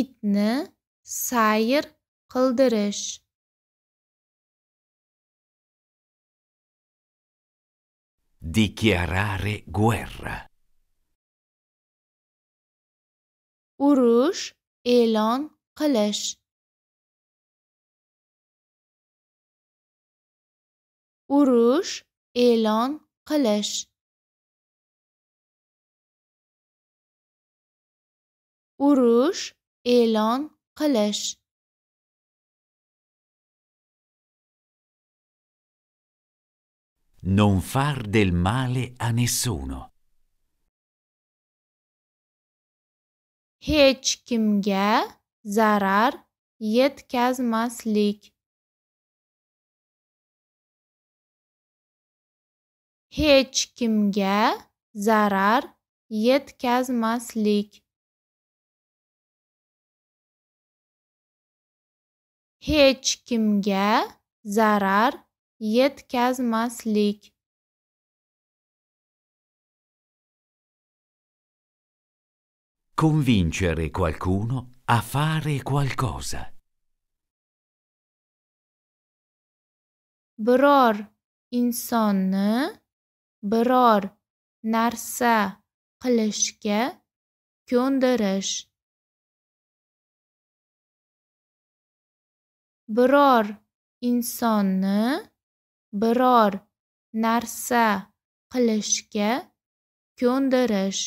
itni sayr qildirish dichiarare guerra urush e'lon qilish urush e'lon qilish urush e'lon qilish non far del male a nessuno hech kimga zarar yetkazmaslik hech kimga zarar yetkazmaslik hech kimga zarar yetkazmaslik Convincere qualcuno a fare qualcosa. Biror insonni biror narsa qilishga ko'ndirish. Biror insonni biror narsa qilishga ko'ndirish.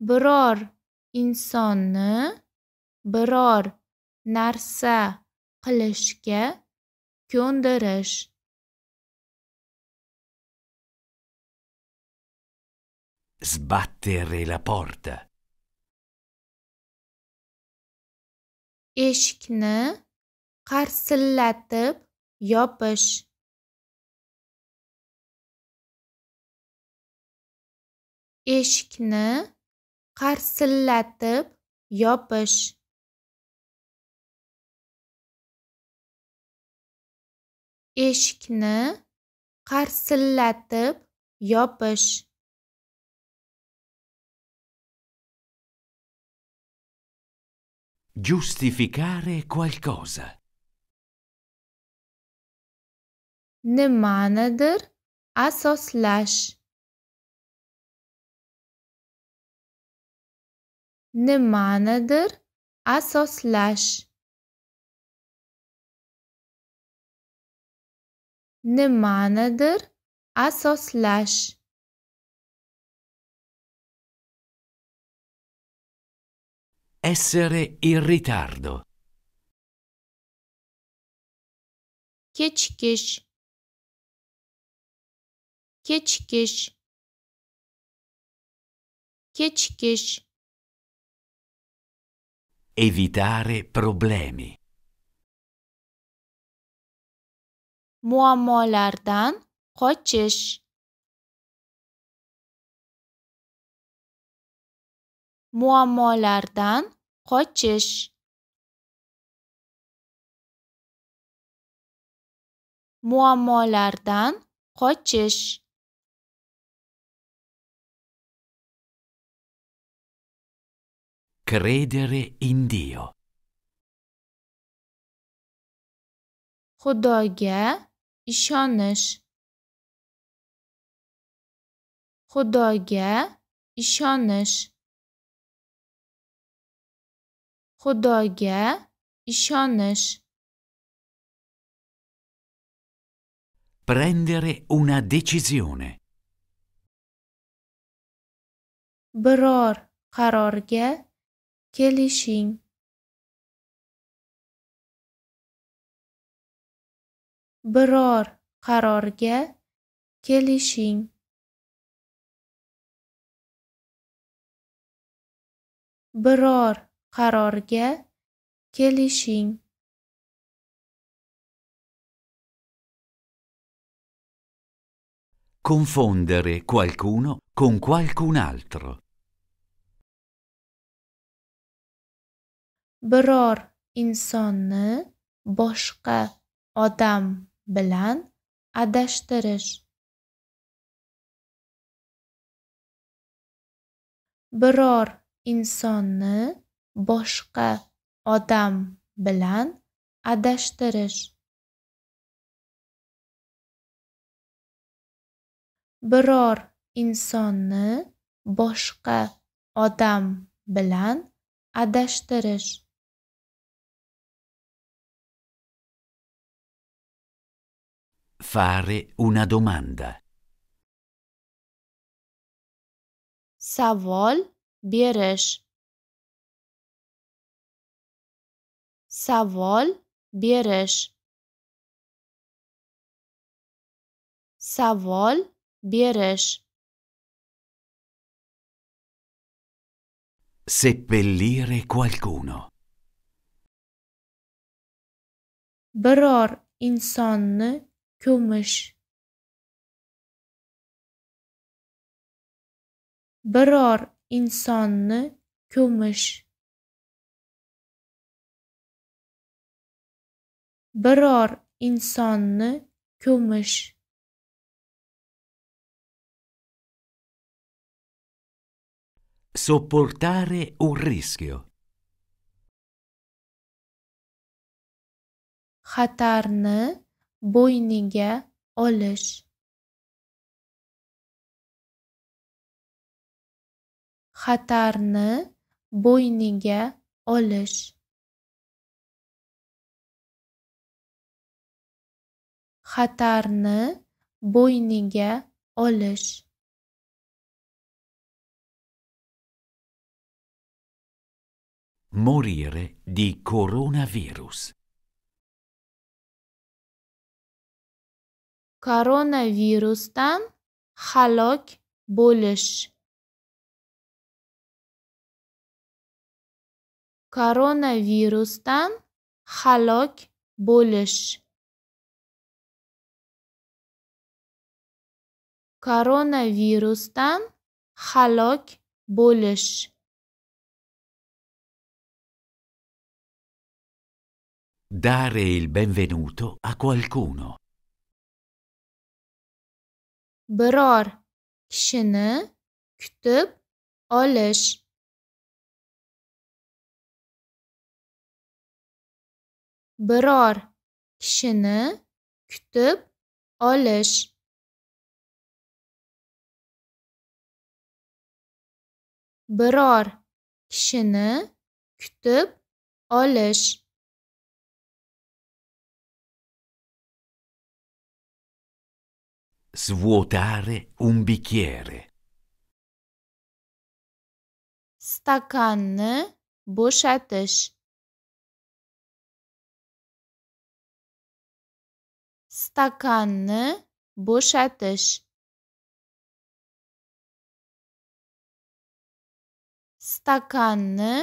biror insonni biror narsa qilishga ko'ndirish sbattere la porta eshikni qarsillatib yopish eshikni qarsillatib yopish eshikni qarsillatib yopish giustificare qualcosa nimanidir asoslash ne manadır asoslaş? Ne manadır asoslaş? Essere in ritardo. Keçkiş. Keçkiş. Keçkiş. Evitare problemi. Muammolardan qochish. Muammolardan qochish. Muammolardan qochish. Credere in Dio. Xudoga ishonish. Xudoga ishonish. Xudoga ishonish. Prendere una decisione. Biror qarorga Kelixim. Biror qarorga kelishing. Biror qarorga kelishing. Confondere qualcuno con qualcun altro. biror insonni boshqa odam bilan adashtirish biror insonni boshqa odam bilan adashtirish biror insonni boshqa odam bilan adashtirish Fare una domanda. Savol berish. Savol berish. Savol berish. Seppellire qualcuno. Biror insonni ko'mish biror insonni ko'mish biror insonni ko'mish sopportare un rischio xatarni bo'yniga olish xatarni bo'yniga olish xatarni bo'yniga olish morire di coronavirus koronavirusdan xalos bo'lish koronavirusdan xalos bo'lish koronavirusdan xalos bo'lish Dare il benvenuto a qualcuno. biror kishini kutib olish biror kishini kutib olish biror kishini kutib olish Svuotare un bicchiere. Stakanni bo'shatish. Stakanni bo'shatish. Stakanni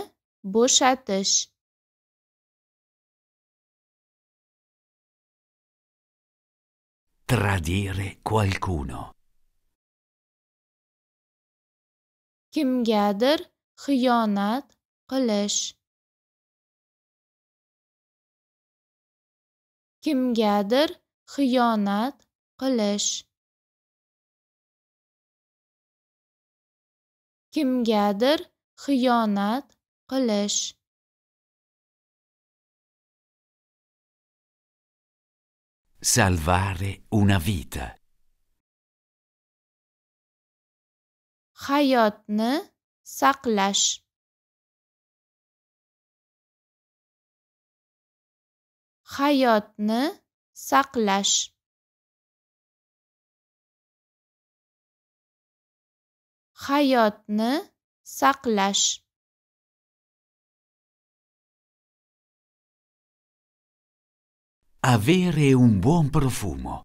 bo'shatish. tradire qualcuno. Kimgadir xiyonat qilish. Kimgadir xiyonat qilish. Kimgadir xiyonat qilish. salvare una vita. Hayotni saqlash. Hayotni saqlash. Hayotni saqlash. Avere un buon profumo.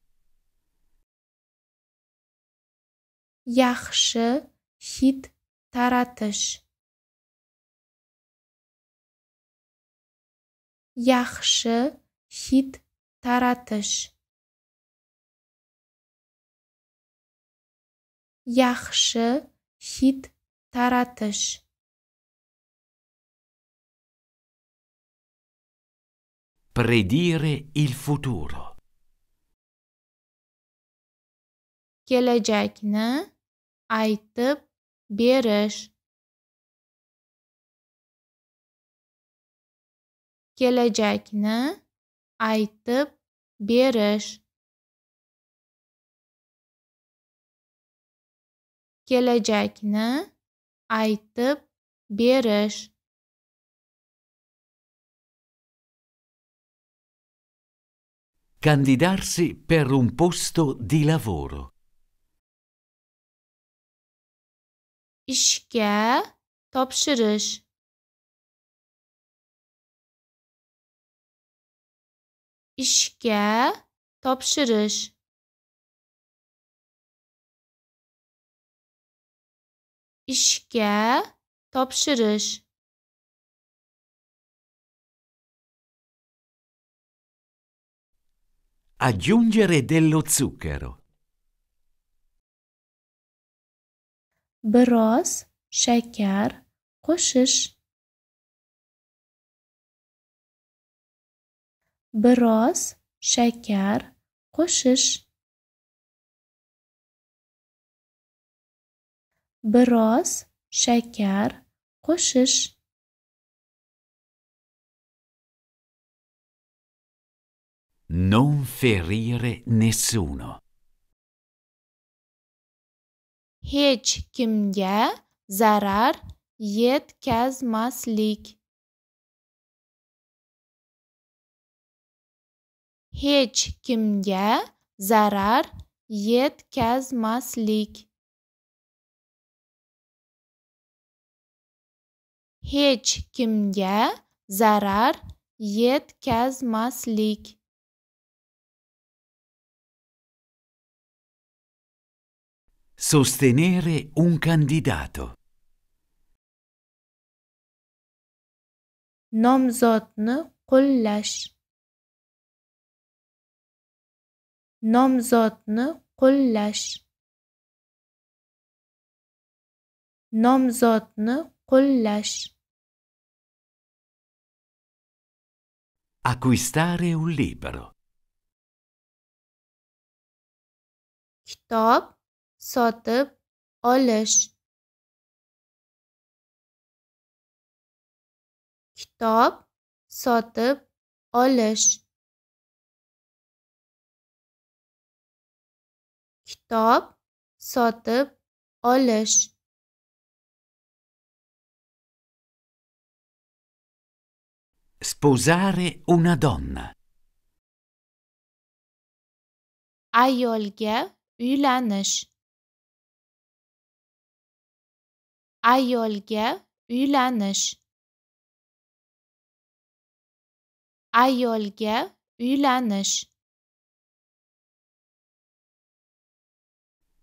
Yaxshi hid taratish. Yaxshi hid taratish. Yaxshi hid taratish. Predire il futuro. Kelajakni aytib berish. Kelajakni aytib berish. Kelajakni aytib berish Candidarsi per un posto di lavoro. İşe topşırış. İşe topşırış. İşe topşırış. Aggiungere dello zucchero. biroz shakar qo'shish biroz shakar qo'shish biroz shakar qo'shish Non ferire nessuno. Hiç kimge zarar yetkazmaslik. Hiç kimge zarar yetkazmaslik. Hiç kimge zarar yetkazmaslik. Sostenere un candidato. Nomzodni qo'llash. Nomzodni qo'llash. Nomzodni qo'llash. Acquistare un libro. Kitob sotib olish kitob sotib olish kitob sotib olish Sposare una donna. Ayolga uylanish. ayolga uylanish ayolga uylanish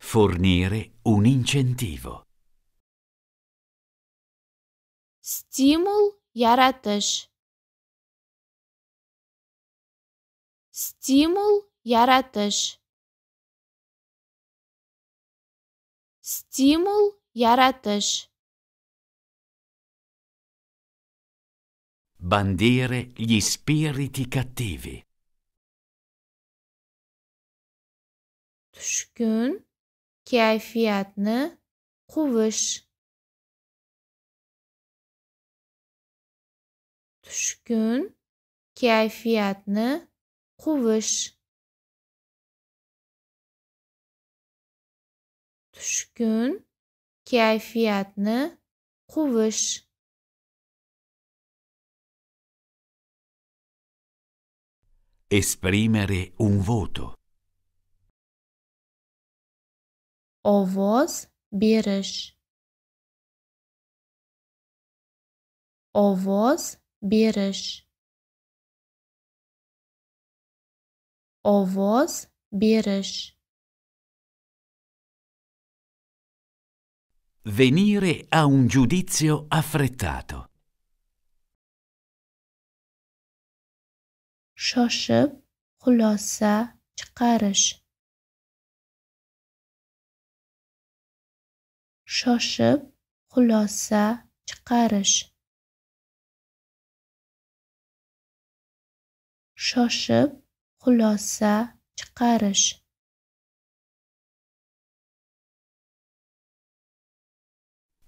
fornire un incentivo stimul yaratish stimul yaratish stimul Яратыш. Bandire gli spiriti cattivi. Tushkun kayfiyatni quvish. Tushkun kayfiyatni quvish. Tushkun kayfiyatni quvish esprimere un voto ovoz berish ovoz berish ovoz berish Venire a un giudizio affrettato. shoshib xulosa chiqarish shoshib xulosa chiqarish shoshib xulosa chiqarish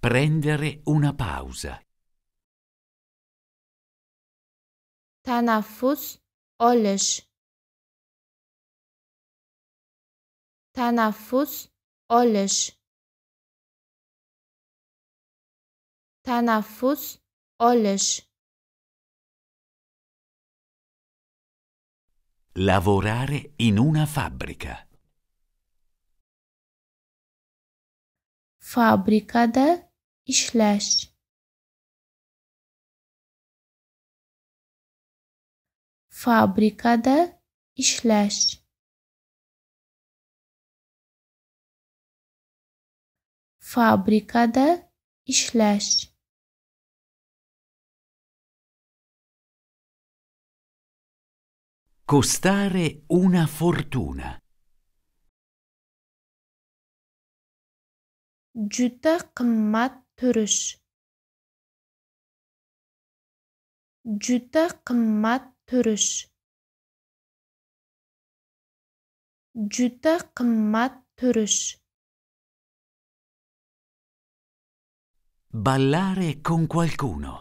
Prendere una pausa. Tanaffus olish. Tanaffus olish. Tanaffus olish. Lavorare in una fabbrica. Fabrikada ishlash fabrikada ishlash fabrikada ishlash costare una fortuna juda qimmat turish juda qimmat turish juda qimmat turish ballare con qualcuno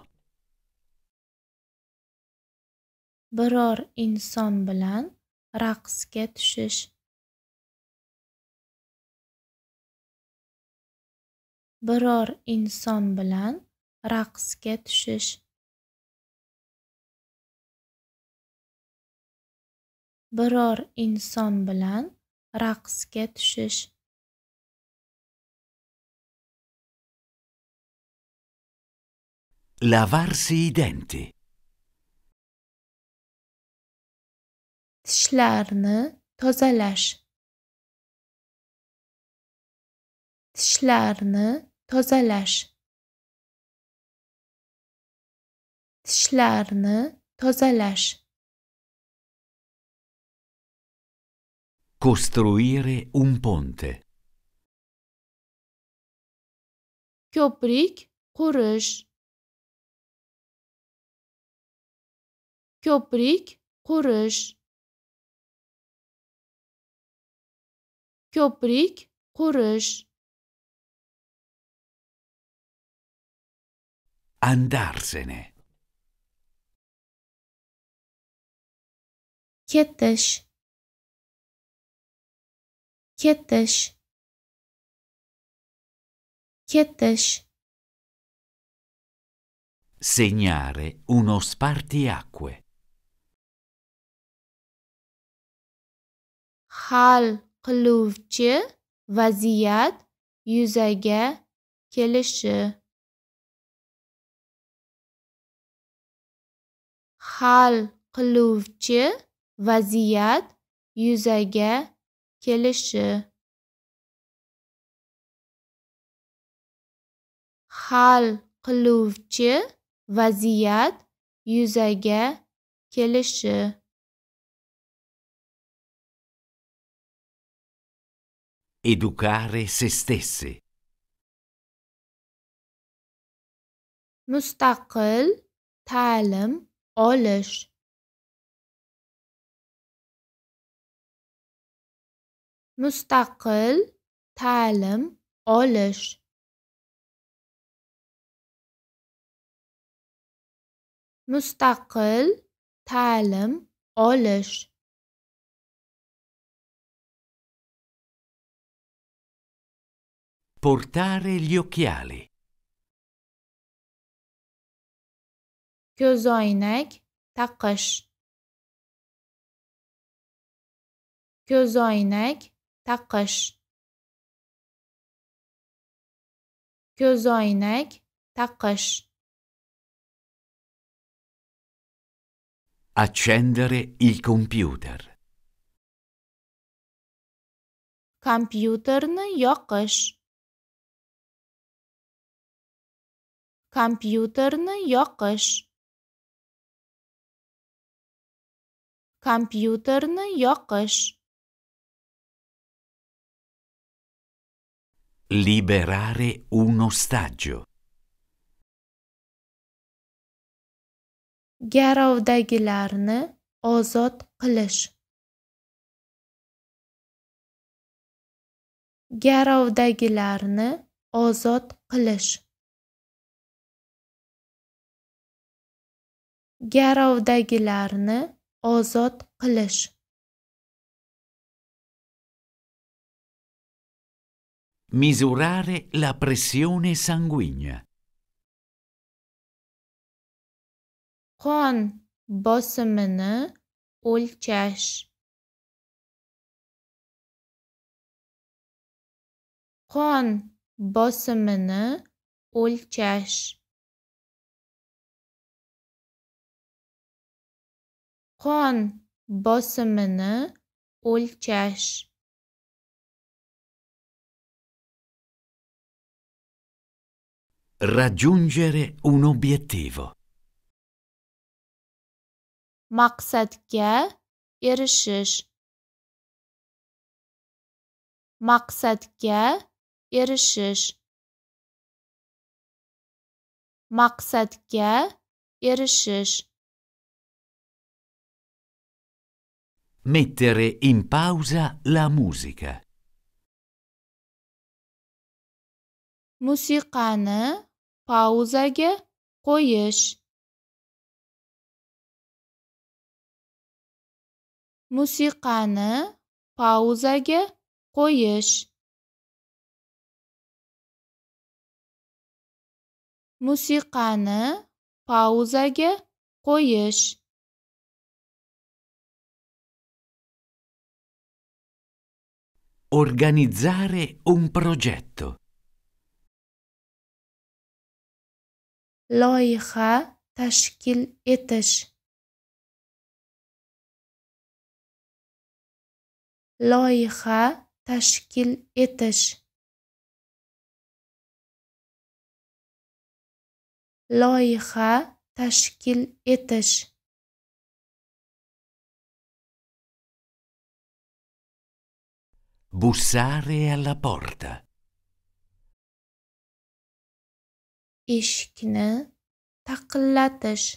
biror inson bilan raqsga tushish biror inson bilan raqsga tushish biror inson bilan raqsga tushish lavarsi i denti tishlarni tozalash Dişlerini tozalash. Dişlerini tozalash. Costruire un ponte. Köprik kuruş. Köprik kuruş. Köprik kuruş. andarsene. Kiedyś. Kiedyś. Kiedyś. Segnare uno spartiacque. Hal qiluvchi vaziyat yuzaga kelishi. hal qiluvchi vaziyat yuzaga kelishi hal qiluvchi vaziyat yuzaga kelishi educare se stesse mustaqil ta'lim alles mustaqil ta'lim olish mustaqil ta'lim olish portare gli occhiali ko'zoynak taqish ko'zoynak taqish ko'zoynak taqish accendere il computer kompyuterni yoqish kompyuterni yoqish kompyuterni yoqish liberare un ostaggio garovdagilarni ozod qilish garovdagilarni ozod qilish garovdagilarni ozod qilish Misurare la pressione sanguigna. Qon bosimini o'lchash. Qon bosimini o'lchash. qon bosimini o'lchash Raggiungere un obiettivo. Maqsadga erishish. Maqsadga erishish. Maqsadga erishish. Mettere in pausa la musica. Musiqani pauzaga qo'yish. Musiqani pauzaga qo'yish. Musiqani pauzaga qo'yish. Organizzare un progetto. Loyiha tashkil etish. Loyiha tashkil etish. Loyiha tashkil etish. Bussare alla porta. Eshikni taqillatish.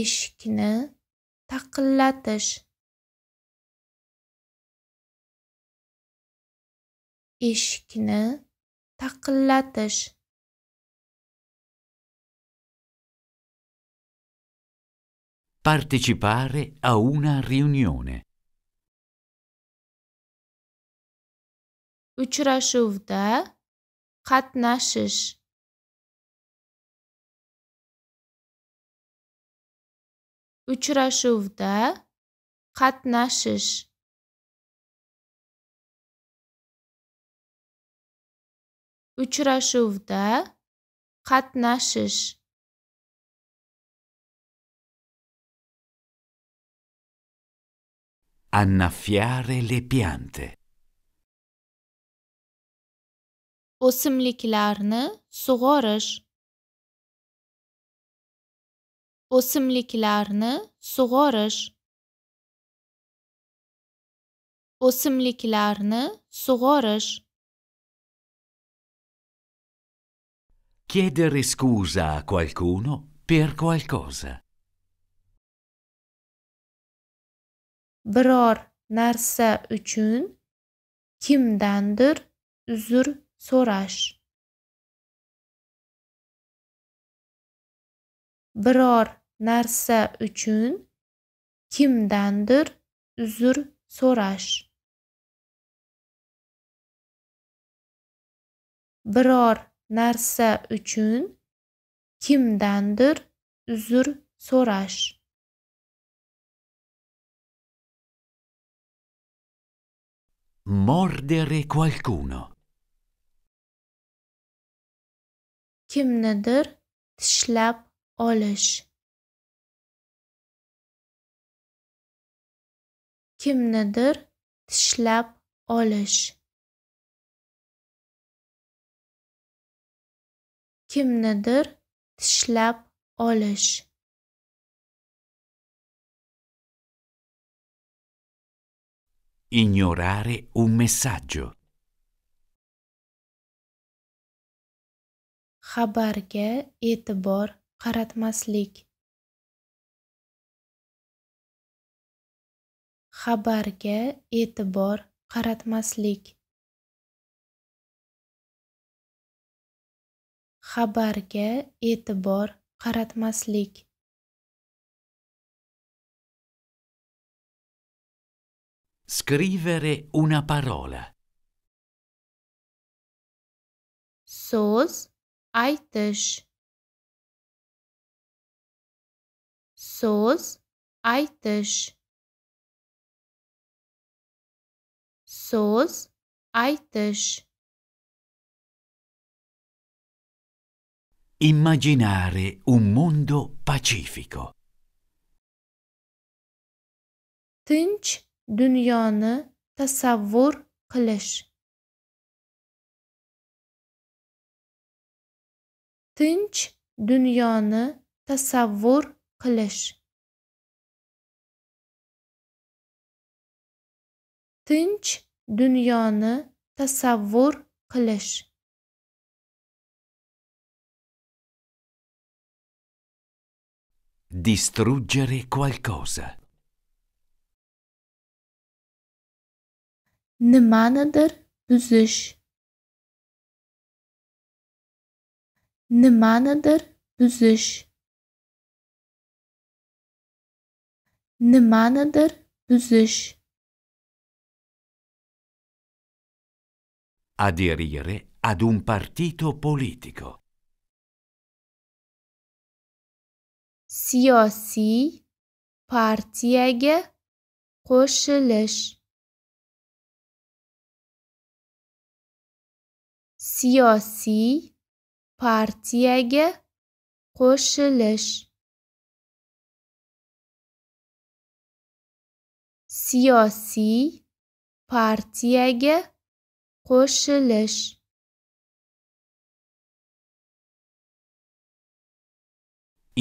Eshikni taqillatish. Eshikni taqillatish. Partecipare a una riunione. Uchrashuvda qatnashish. Uchrashuvda qatnashish. Uchrashuvda qatnashish. Annaffiare le piante. O'simliklarni sug'orish. O'simliklarni sug'orish. O'simliklarni sug'orish. Chiedere scusa a qualcuno per qualcosa. biror narsa uchun kimdandir uzr so'rash biror narsa uchun kimdandir uzr so'rash biror narsa uchun kimdandir uzr so'rash Mordere qualcuno. Kimnidir tishlab olish. Kimnidir tishlab olish. Kimnidir tishlab olish. Ignorare un messaggio. Xabarga e'tibor qaratmaslik. Xabarga e'tibor qaratmaslik. Xabarga e'tibor qaratmaslik. Scrivere una parola. Sos aitësh. Sos aitësh. Sos aitësh. Immaginare un mondo pacifico. Tânci dunyoni tasavvur qilish tinch dunyoni tasavvur qilish tinch dunyoni tasavvur qilish distruggere qualcosa nimanidir buzish nimanidir buzish nimanidir buzish aderire ad un partito politico siyosiy partiyaga qo'shilish siyosiy partiyaga qo'shilish siyosiy partiyaga qo'shilish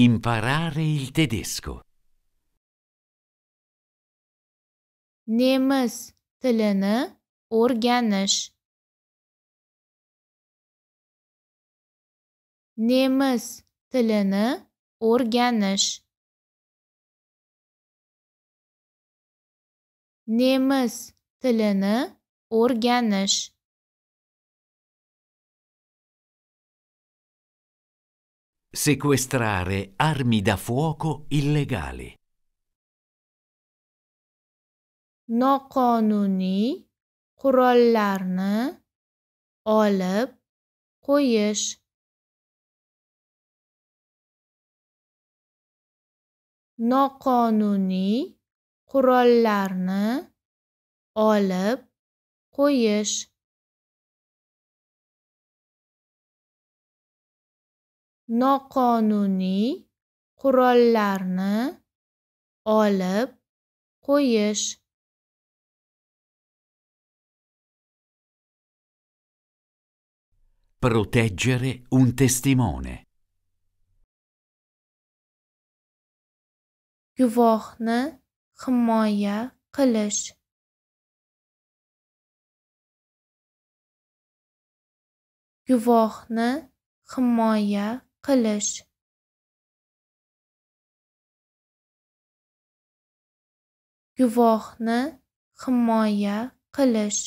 Imparare il tedesco. Nemis tilini o'rganish. Nemis tilini o'rganish. Nemis tilini o'rganish. Sequestrare armi da fuoco illegali. Noqonuniy qurollarni olib qo'yish. noqonuniy qurollarni olib qo'yish noqonuniy qurollarni olib qo'yish proteggere un testimone guvohni himoya qilish guvohni himoya qilish guvohni himoya qilish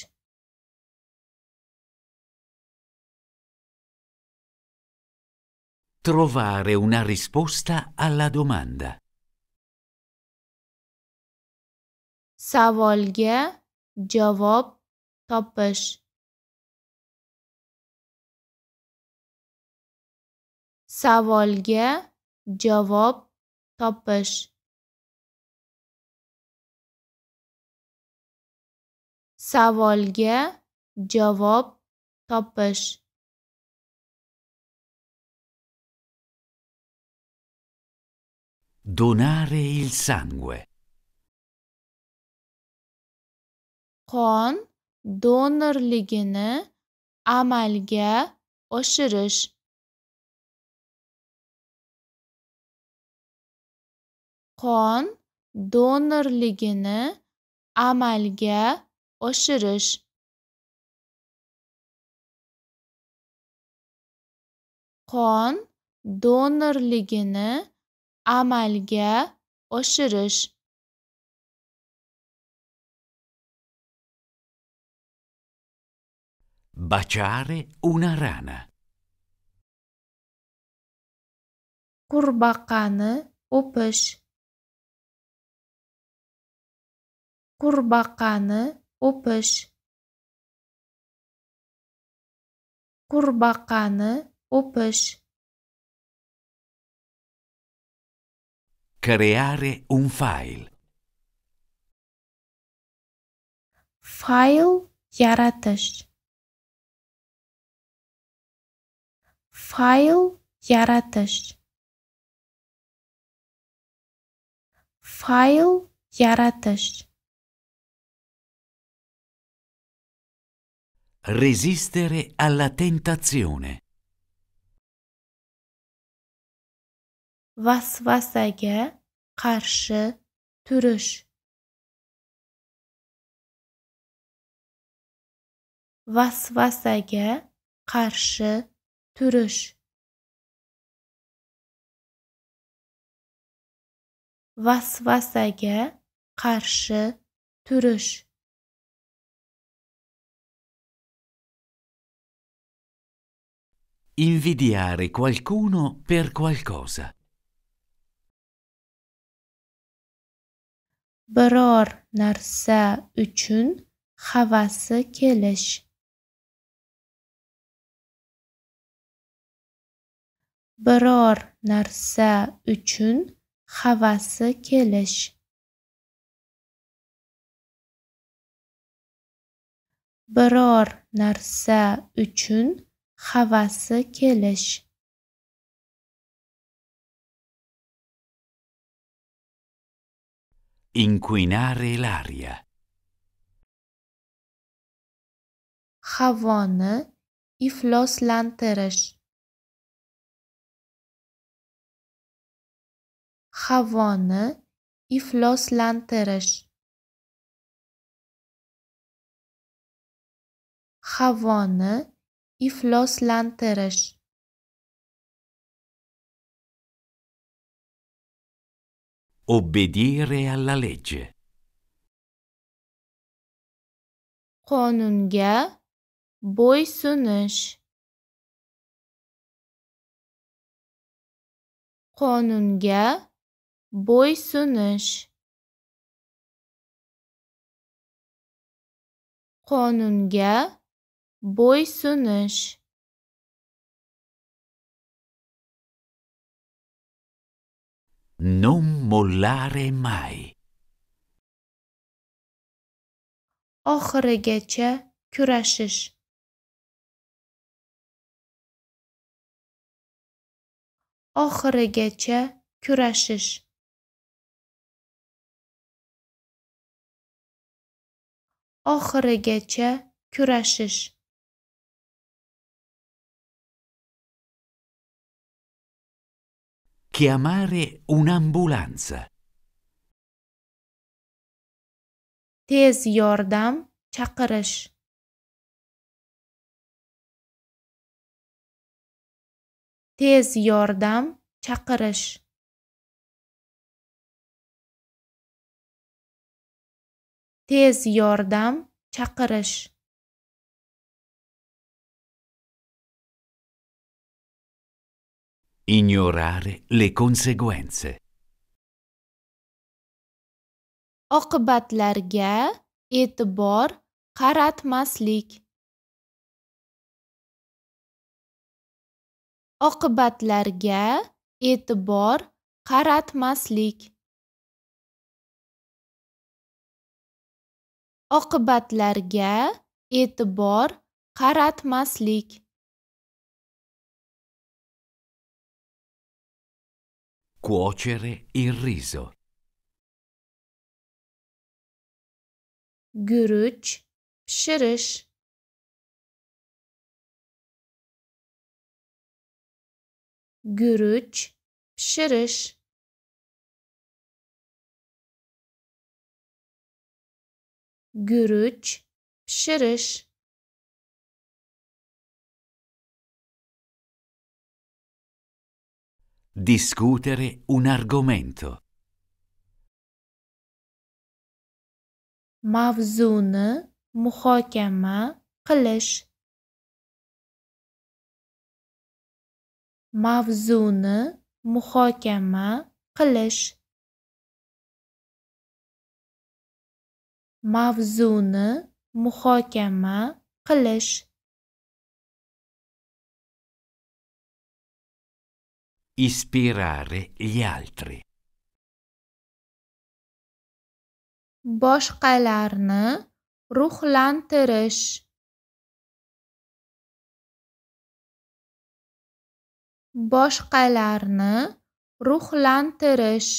Trovare una risposta alla domanda. savolga javob topish savolga javob topish savolga javob topish donare il sangue qon donorligini amalga oshirish qon donorligini amalga oshirish qon donorligini amalga oshirish Baciare una rana. Qurbaqani o'pish. Qurbaqani o'pish. Qurbaqani o'pish. Creare un file. File yaratış. fail yaratış fail yaratış resistere alla tentazione vasvasaga qarshi turish vasvasaga qarshi turish vasvasaga qarshi turish Invidiare qualcuno per qualcosa. Biror narsa uchun havasi kelish. biror narsa uchun havasi kelish biror narsa uchun havasi kelish Inquinare l'aria. Havoni ifloslantirish. havoni ifloslantirish havoni ifloslantirish Obbedire alla legge. Qonunga bo'ysunish. Qonunga bo'ysunish qonunga bo'ysunish non mollare mai oxirigacha kurashish oxirigacha kurashish oxirigacha kurashish chiamare un'ambulanza tez yordam chaqirish tez yordam chaqirish tez yordam chaqirish Ignorare le conseguenze. Oqibatlarga e'tibor qaratmaslik. Oqibatlarga e'tibor qaratmaslik. oqibatlarga e'tibor qaratmaslik cuocere il riso guruch pishirish guruch pishirish Gürüç, pişiriş. Discutere un argomento. Mavzuni muhakeme, qilish. Mavzuni muhakeme, qilish. mavzuni muhokama qilish ispirare gli altri boshqalarni ruhlantirish boshqalarni ruhlantirish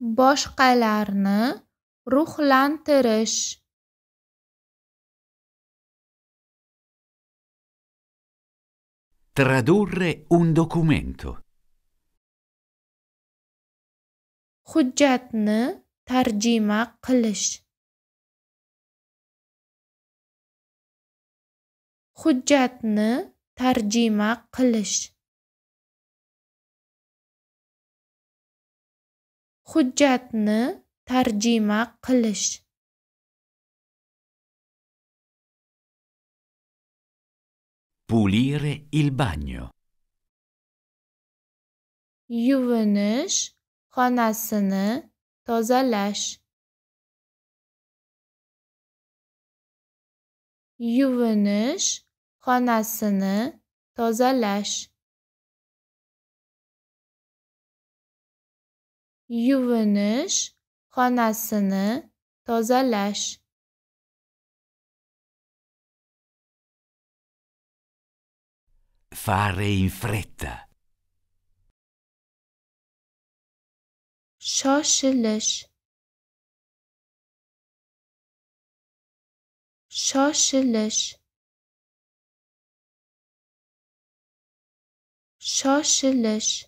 boshqalarni ruhlantirish Tradurre un documento. Hujjatni tarjima qilish. Hujjatni tarjima qilish. hujjatni tarjima qilish Pulire il bagno. Yuvinish xonasini tozalash. Yuvinish xonasini tozalash. yuvinish xonasini tozalash fare in fretta shoshilish shoshilish shoshilish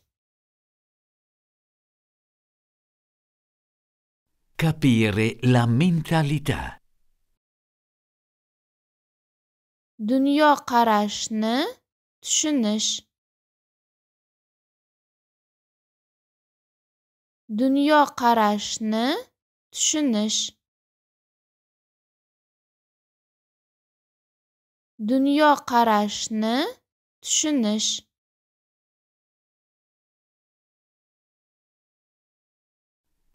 Capire la mentalità. Dunyo qarashni tushunish. Dunyo qarashni tushunish. Dunyo qarashni tushunish.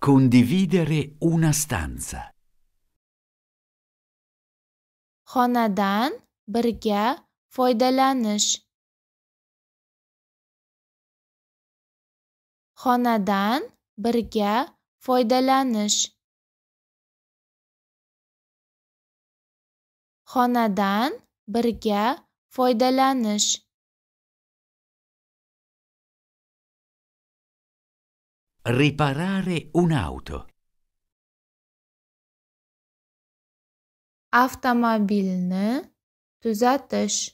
Condividere una stanza. Xonadan birga foydalanish. Xonadan birga foydalanish. Xonadan birga foydalanish. Reparare Riparare un'auto. Avtomobilni tuzatish.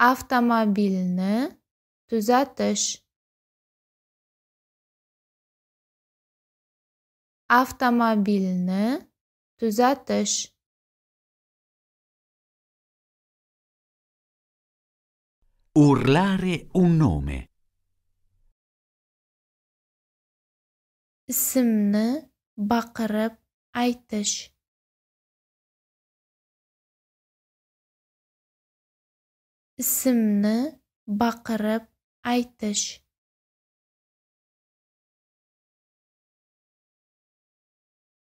Avtomobilni tuzatish. Avtomobilni tuzatish. Urlare un nome. Ismni baqirib aytish. Ismni baqirib aytish.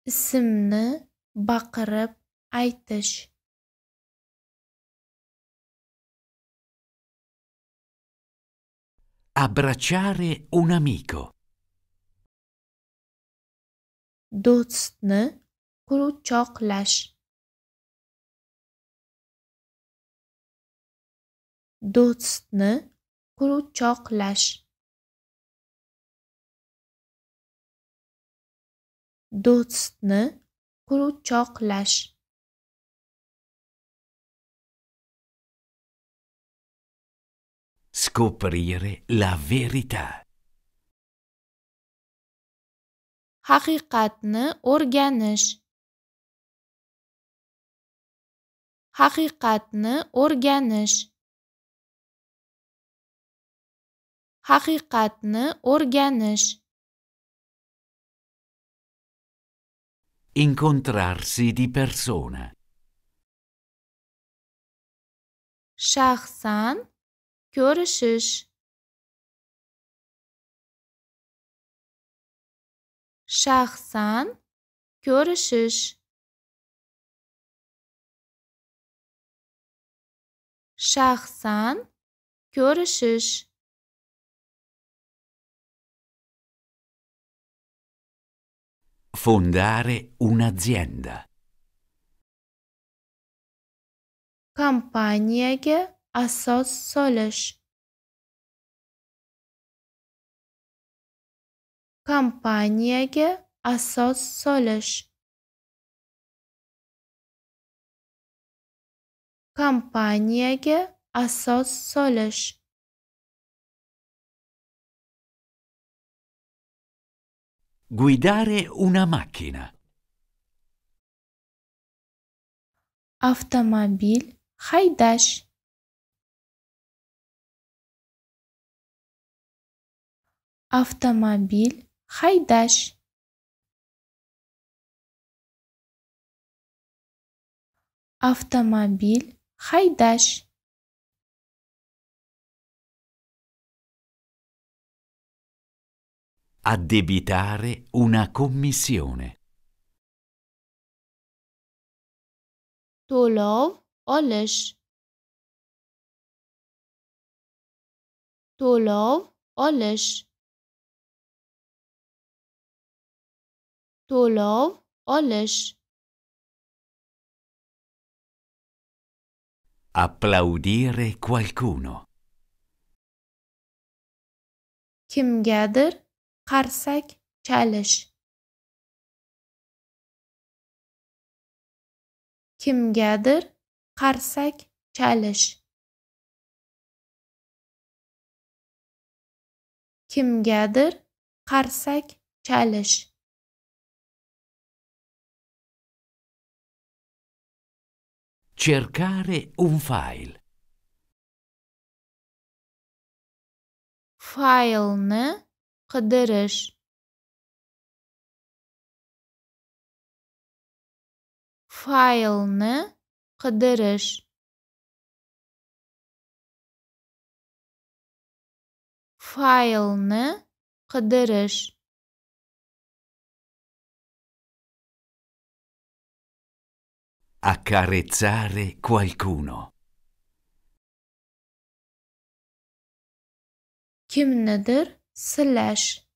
Ismni baqirib aytish. Abbracciare un amico. Do'stni quchoqlash. Do'stni quchoqlash. Do'stni quchoqlash. scoprire la verità. Haqiqatni o'rganish. Haqiqatni o'rganish. Haqiqatni o'rganish. Incontrarsi di persona. Shaxsan görüşüş şahsen görüşüş şahsen görüşüş Fondare un'azienda. Kampaniyaga اساس سالش کمپانیه گه اساس سالش کمپانیه گه اساس سالش گویداره اونا مکینا افتامبیل خیدش avtomobil haydash avtomobil haydash addebitare una commissione to'lov olesh. to'lov olesh. Dolov olish. Applaudire qualcuno. Kimgadir qarsak chalish. Kimgadir qarsak chalish. Kimgadir qarsak chalish. Cercare un file. File ne kadırış. File ne Accarezzare qualcuno. Kim sillash. Slash.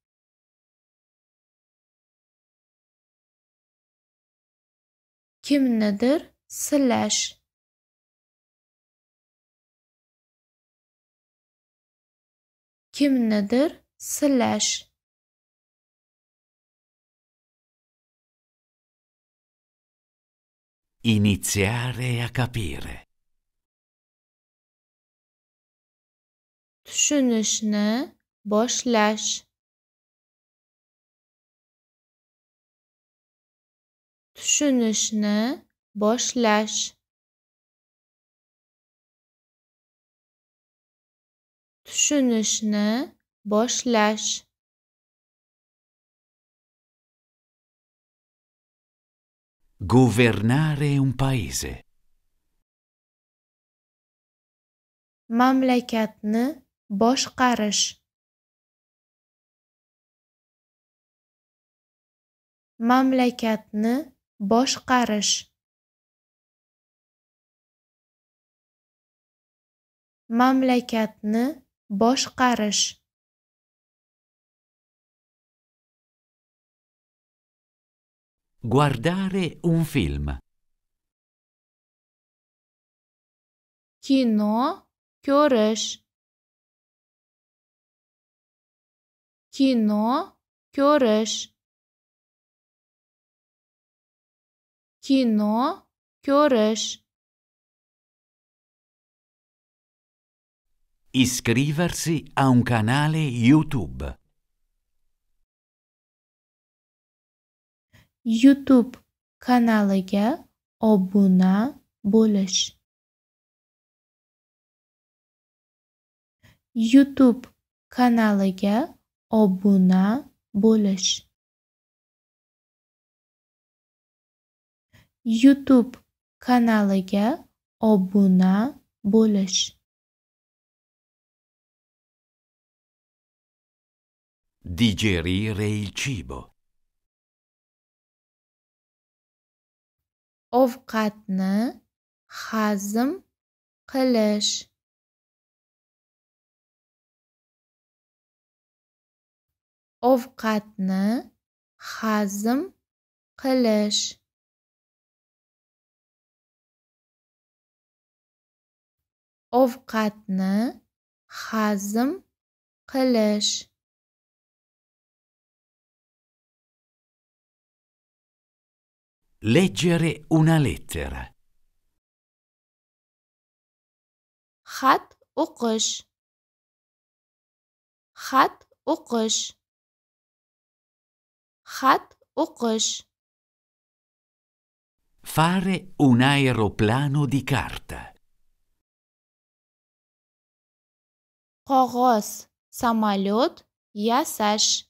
Kim Kimnidir Slash. Iniziare a capire. Tushunishni boshlash. Tushunishni boshlash. Tushunishni boshlash. Governare un paese. Mamlakatni boshqarish. Mamlakatni boshqarish. Mamlakatni boshqarish. Guardare un film. Кино көріш. Кино көріш. Кино көріш. Iscriversi a un canale YouTube. YouTube kanaliga obuna bo'lish. YouTube kanaliga obuna bo'lish. YouTube kanaliga obuna bo'lish. Digerire il cibo. ovqatni hazm qilish ovqatni hazm qilish ovqatni hazm qilish Leggere una lettera. Xat o'qish. Xat o'qish. Xat o'qish. Fare un aeroplano di carta. Qog'oz samolyot yasash.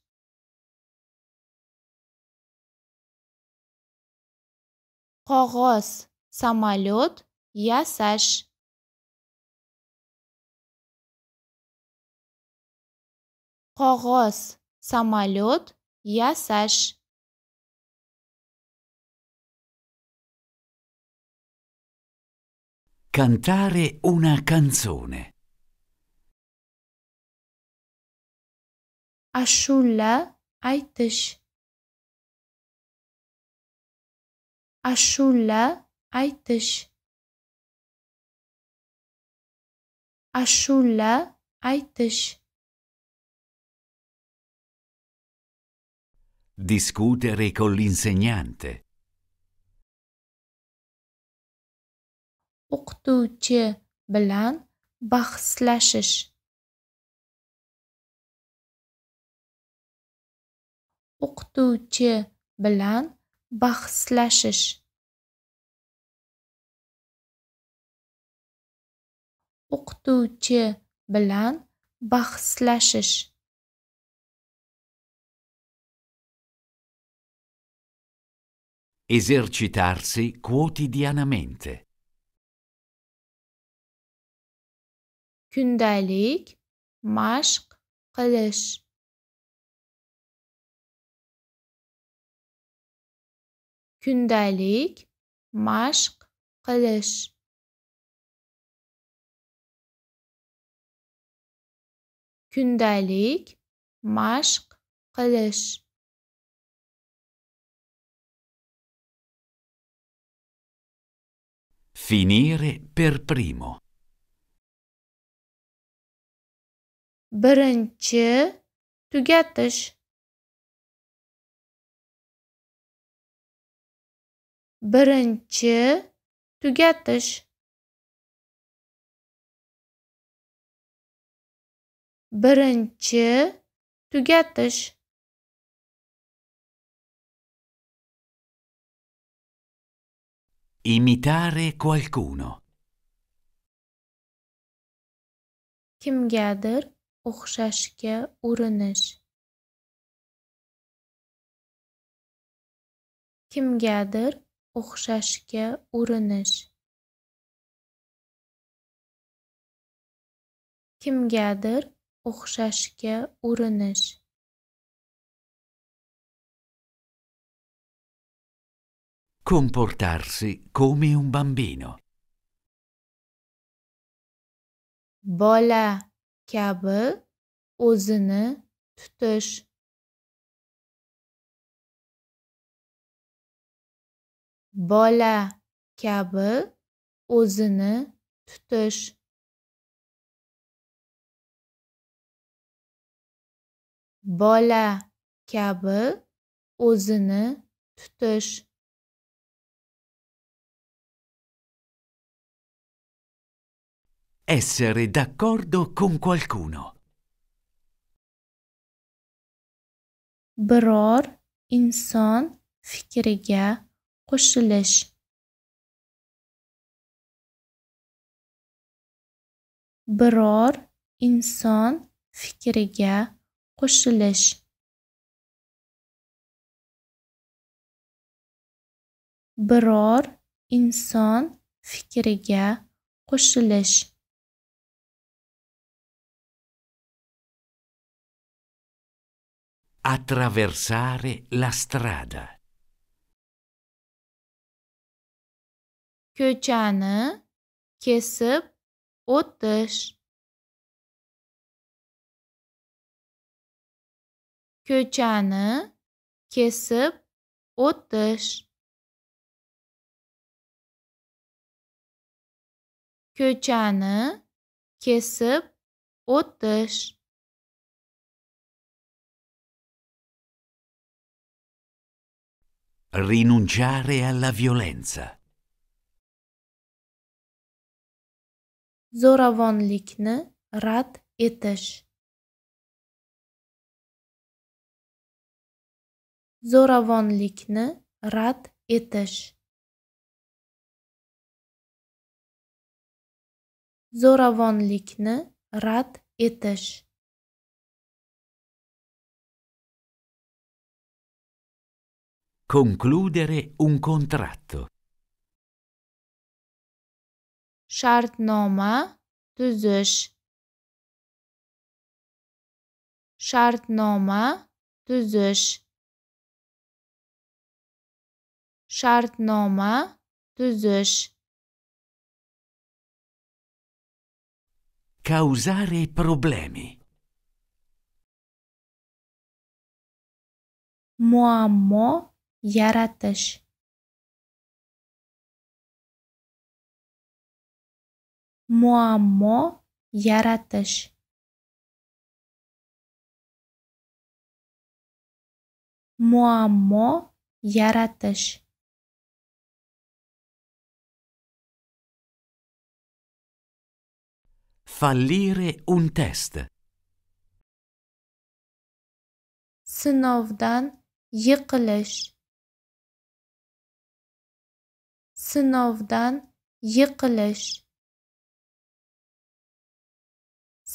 qog'oz samolyot yasash qog'oz samolyot yasash Cantare una canzone. Ashulla aytish. ashula aytish ashula aytish discutere con l'insegnante o'qituvchi bilan bahslashish o'qituvchi bilan bahslashish o'qituvchi bilan bahslashish esercitarsi quotidianamente kundalik mashq qilish kundalik mashq qilish kundalik mashq qilish finire per primo birinchi tugatish birinchi tugatish birinchi tugatish imitare qualcuno kimgadir o'xshashga urinish kimgadir o'xshashga urinish kimgadir o'xshashga urinish comportarsi come un bambino bola kabi o'zini tutish bola kabi o'zini tutish bola kabi o'zini tutish Essere d'accordo con qualcuno. Biror inson fikriga qo'shilish biror inson fikriga qo'shilish biror inson fikriga qo'shilish attraversare la strada Köçeni kesip o'tish Köçeni kesip o'tish Köçeni kesip o'tish rinunciare alla violenza zo'ravonlikni rad etish zo'ravonlikni rad etish zo'ravonlikni rad etish concludere un contratto shartnoma tuzish shartnoma tuzish shartnoma tuzish causare problemi muammo yaratish muammo yaratish muammo yaratish fallire un test sinovdan yiqilish sinovdan yiqilish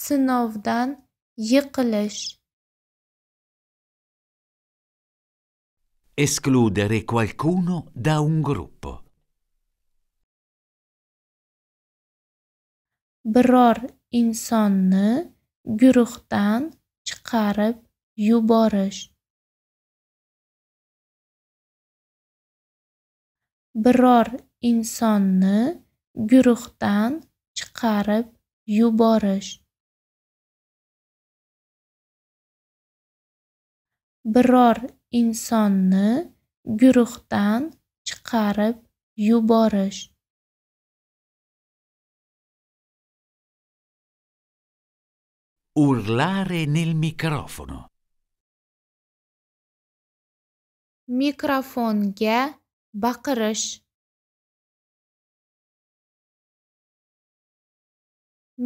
sinovdan yiqilish escludere qualcuno da un gruppo biror insonni guruhdan chiqarib yuborish biror insonni guruhdan chiqarib yuborish biror insonni guruhdan chiqarib yuborish. Urlare nel microfono. Mikrofonga baqirish.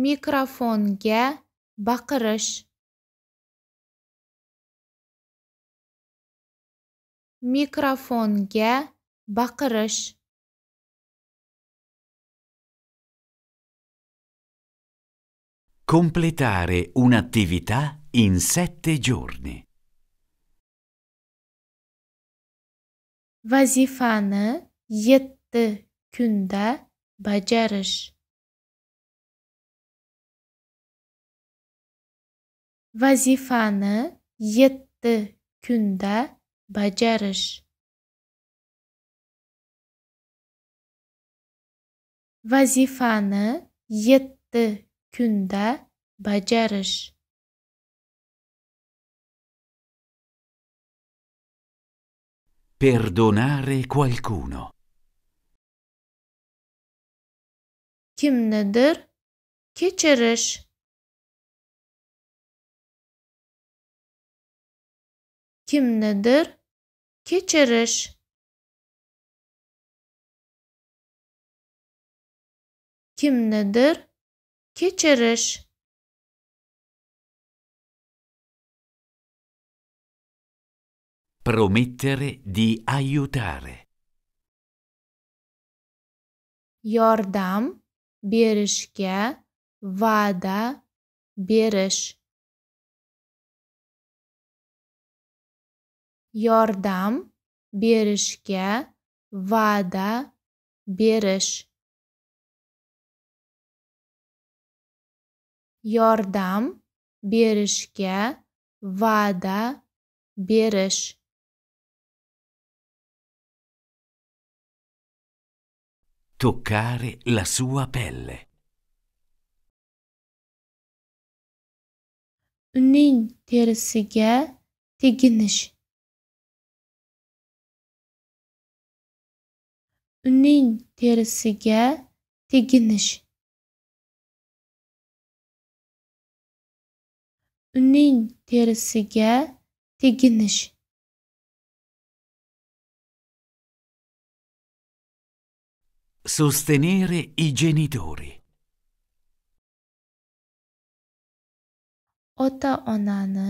Mikrofonga baqirish. mikrofonga baqirish Completare un'attività in sette giorni. Vazifani yetti kunda bajarish. Vazifani yetti kunda Bacarış. Vazifani yetti kunda bajarish. Perdonare qualcuno. Kim Kimnidir Kim Kimnidir kim nedir? keçiriş promettere di aiutare yordam berishga va'da berish yordam berishga va'da berish yordam berishga va'da berish toccare la sua pelle uning terisiga teginish uning terisiga teginish uning terisiga teginish Sostenere i genitori. Ota-onani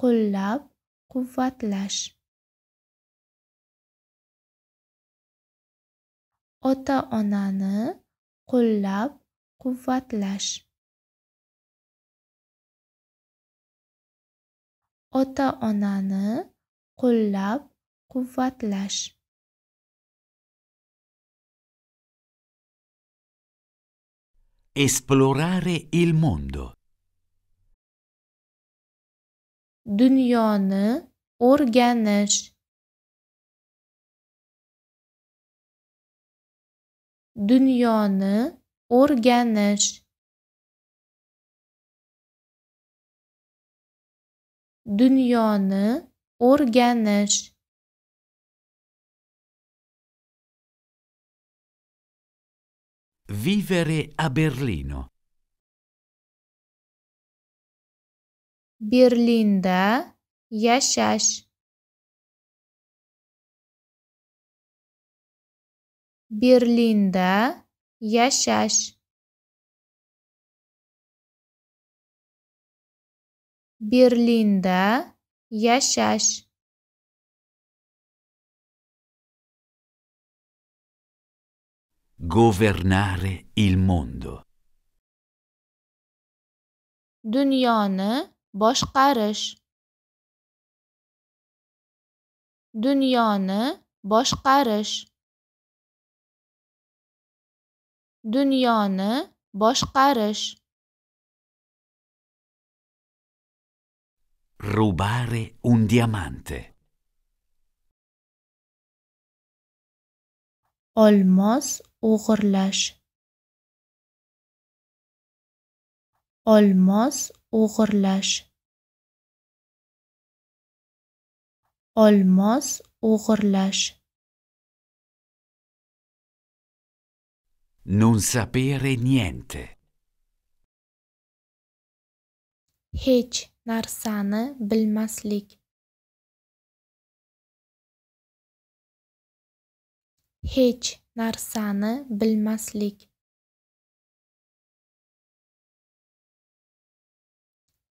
qo'llab-quvvatlash. ota onani qo'llab quvvatlash ota onani qo'llab quvvatlash esplorare il mondo dunyoni o'rganish dunyoni o'rganish dunyoni o'rganish vivere a Berlino Berlinda yashash berlinda yashash berlinda yashash governare il mondo dunyoni boshqarish dunyoni boshqarish dunyoni boshqarish rubare un diamante olmos o'g'irlash olmos o'g'irlash olmos o'g'irlash non sapere niente. Hech narsani bilmaslik. Hech narsani bilmaslik.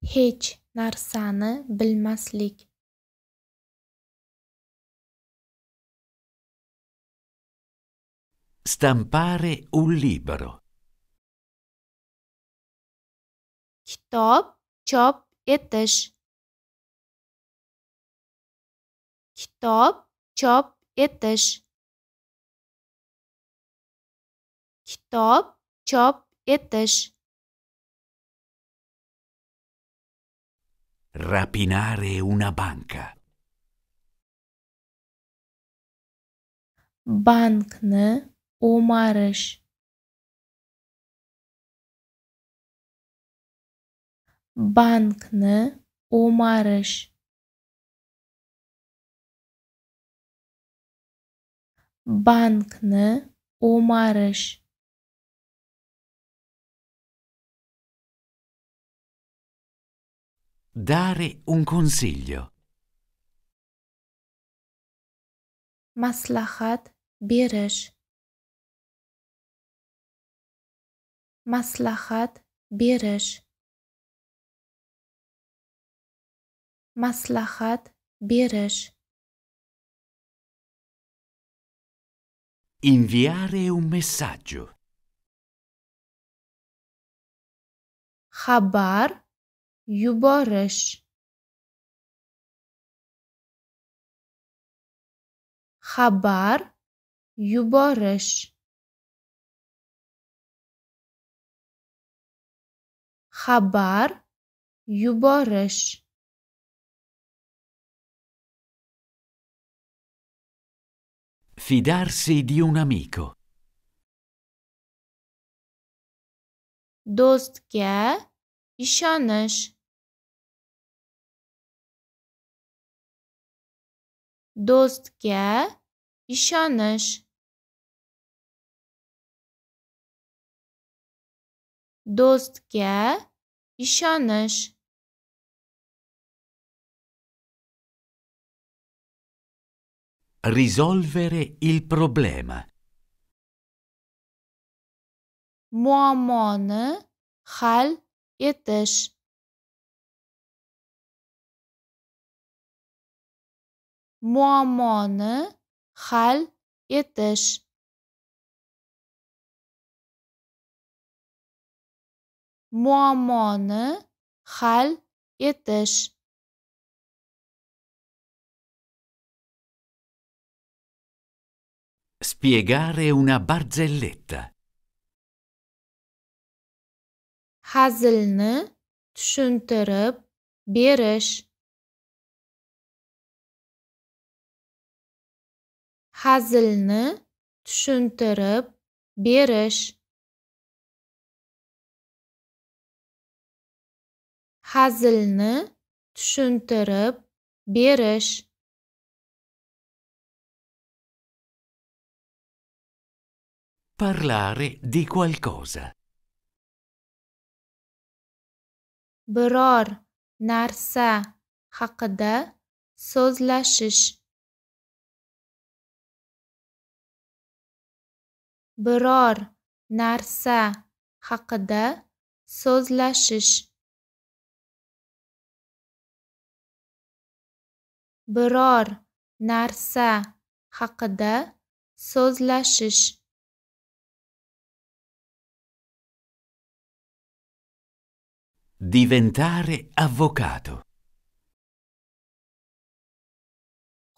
Hech narsani bilmaslik. Stampare un libro. Kitob chop etish. Kitob chop etish. Kitob chop etish. Rapinare una banca. Bankni Omarăș Banknă Omarăș Banknă Omarăș Dare un consiglio. Maslahat Birish maslahat berish maslahat berish inviare un messaggio xabar yuborish xabar yuborish xabar yuborish Fidarsi di un amico. Do'stga ishonish. Do'stga ishonish. Do'stga Ixonas Risolvere il problema. Muammoni hal etish. Muammoni hal etish. muammoni hal etish Spiegare una barzelletta. Hazilni tushuntirib berish. Hazilni tushuntirib berish hazilni tushuntirib berish Parlare di qualcosa. Biror narsa haqida so'zlashish. Biror narsa haqida so'zlashish biror narsa haqida so'zlashish diventare avvocato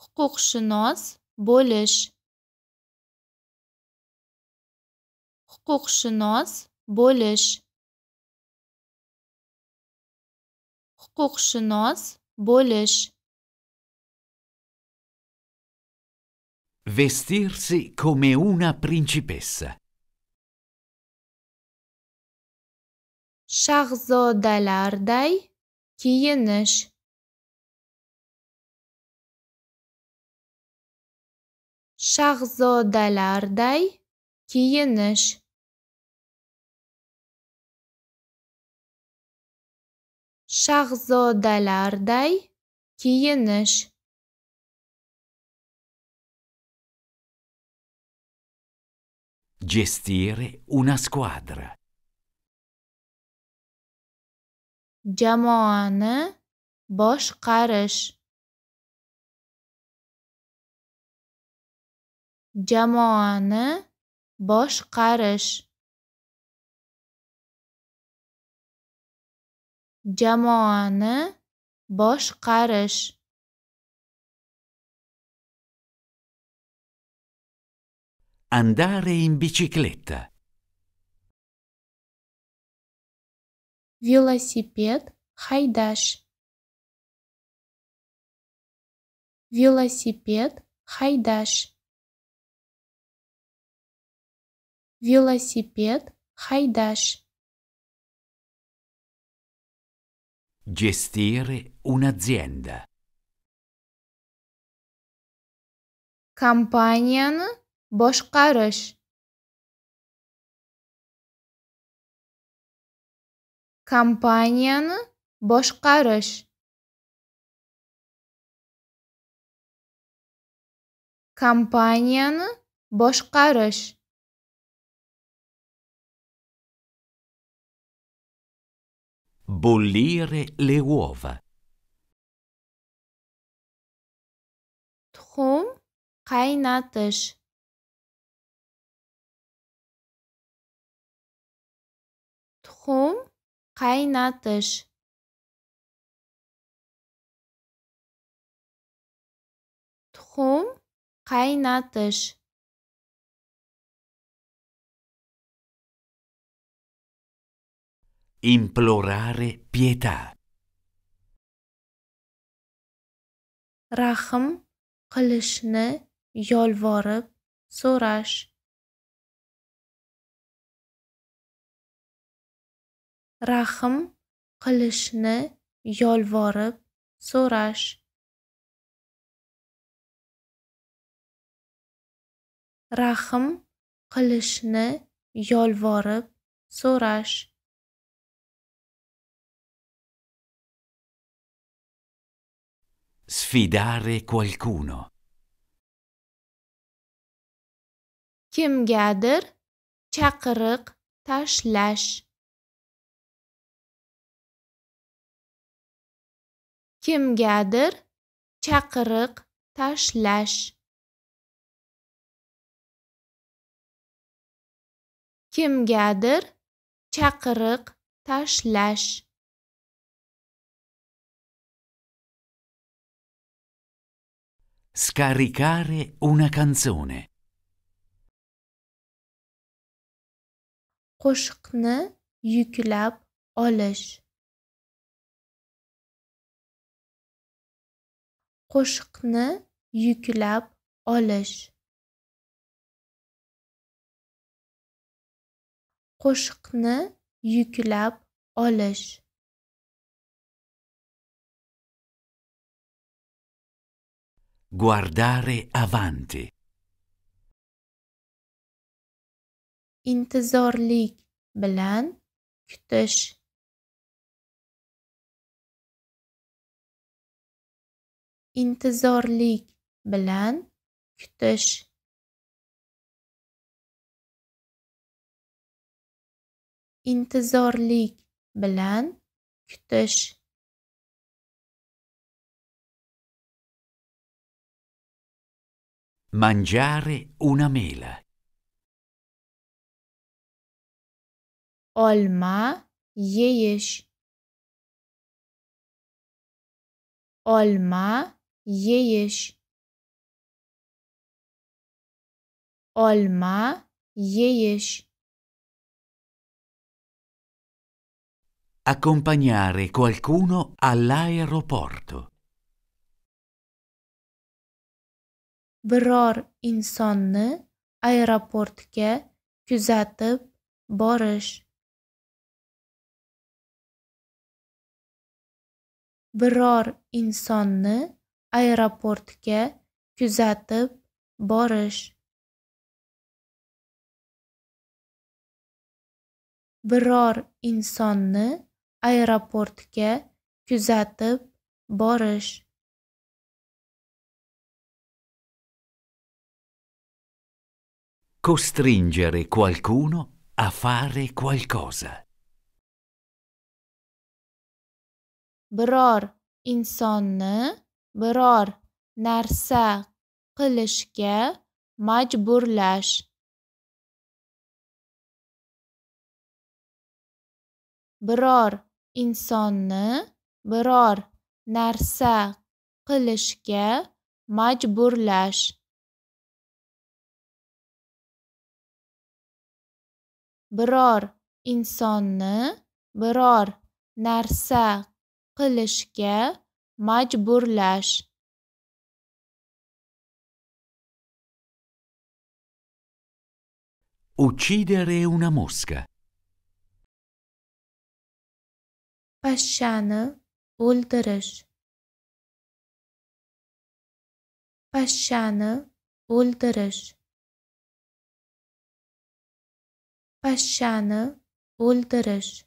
huquqshunos bo'lish huquqshunos bo'lish huquqshunos bo'lish Vestirsi come una principessa. Shahzodalarday kiyinish. Shahzodalarday kiyinish. Shahzodalarday kiyinish. Gestire una squadra. Jamoani boshqarish. Jamoani boshqarish. Jamoani boshqarish. Andare in bicicletta. Велосипед хайдаш. Велосипед хайдаш. Велосипед хайдаш. Gestire un'azienda. Компанияны boshqarish kompaniyani boshqarish kompaniyani boshqarish bollire le uova tuxum qaynatish tuxum qaynatish tuxum qaynatish implorare pietà rahm qilishni yolvorib so'rash rahm qilishni yolvorib so'rash rahm qilishni yolvorib so'rash Sfidare qualcuno. Kimgadir chaqiriq tashlash. kimgadir chaqiriq tashlash kimgadir chaqiriq tashlash scaricare una canzone qo'shiqni yuklab olish qo'shiqni yuklab olish qo'shiqni yuklab olish guardare avanti intizorlik bilan kutish intizorlik bilan kutish intizorlik bilan kutish mangiare una mela olma yeyish olma yeyış olma yeyiş accompagnare qualcuno all'aeroporto biror insonni aeroportga kuzatib borish biror insonni aeroportga kuzatib borish biror insonni aeroportga kuzatib borish costringere qualcuno a fare qualcosa biror insonni biror narsa qilishga majburlash biror insonni biror narsa qilishga majburlash biror insonni biror narsa qilishga majburlash Uccidere una mosca. Pashshani o'ldirish. Pashshani o'ldirish. Pashshani o'ldirish.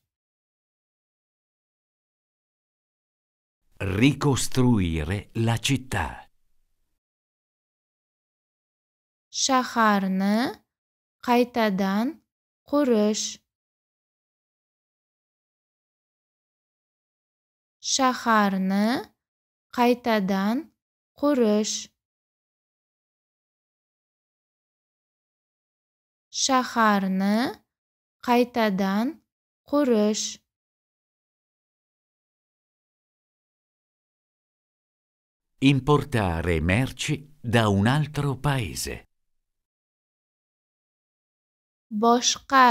Ricostruire la città. Shaharni qaytadan qurish. Shaharni qaytadan qurish. Shaharni qaytadan qurish. Importare merci da un altro paese. Boshqa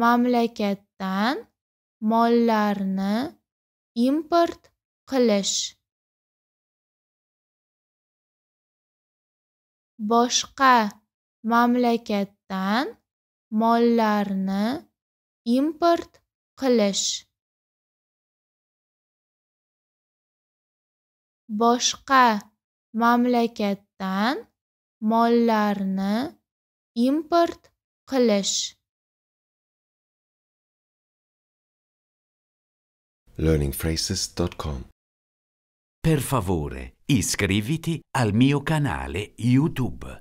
mamlakatdan mollarni import qilish. Boshqa mamlakatdan mollarni import qilish boshqa mamlakatdan mollarni import qilish. learningphrases.com Per favore, iscriviti al mio canale YouTube.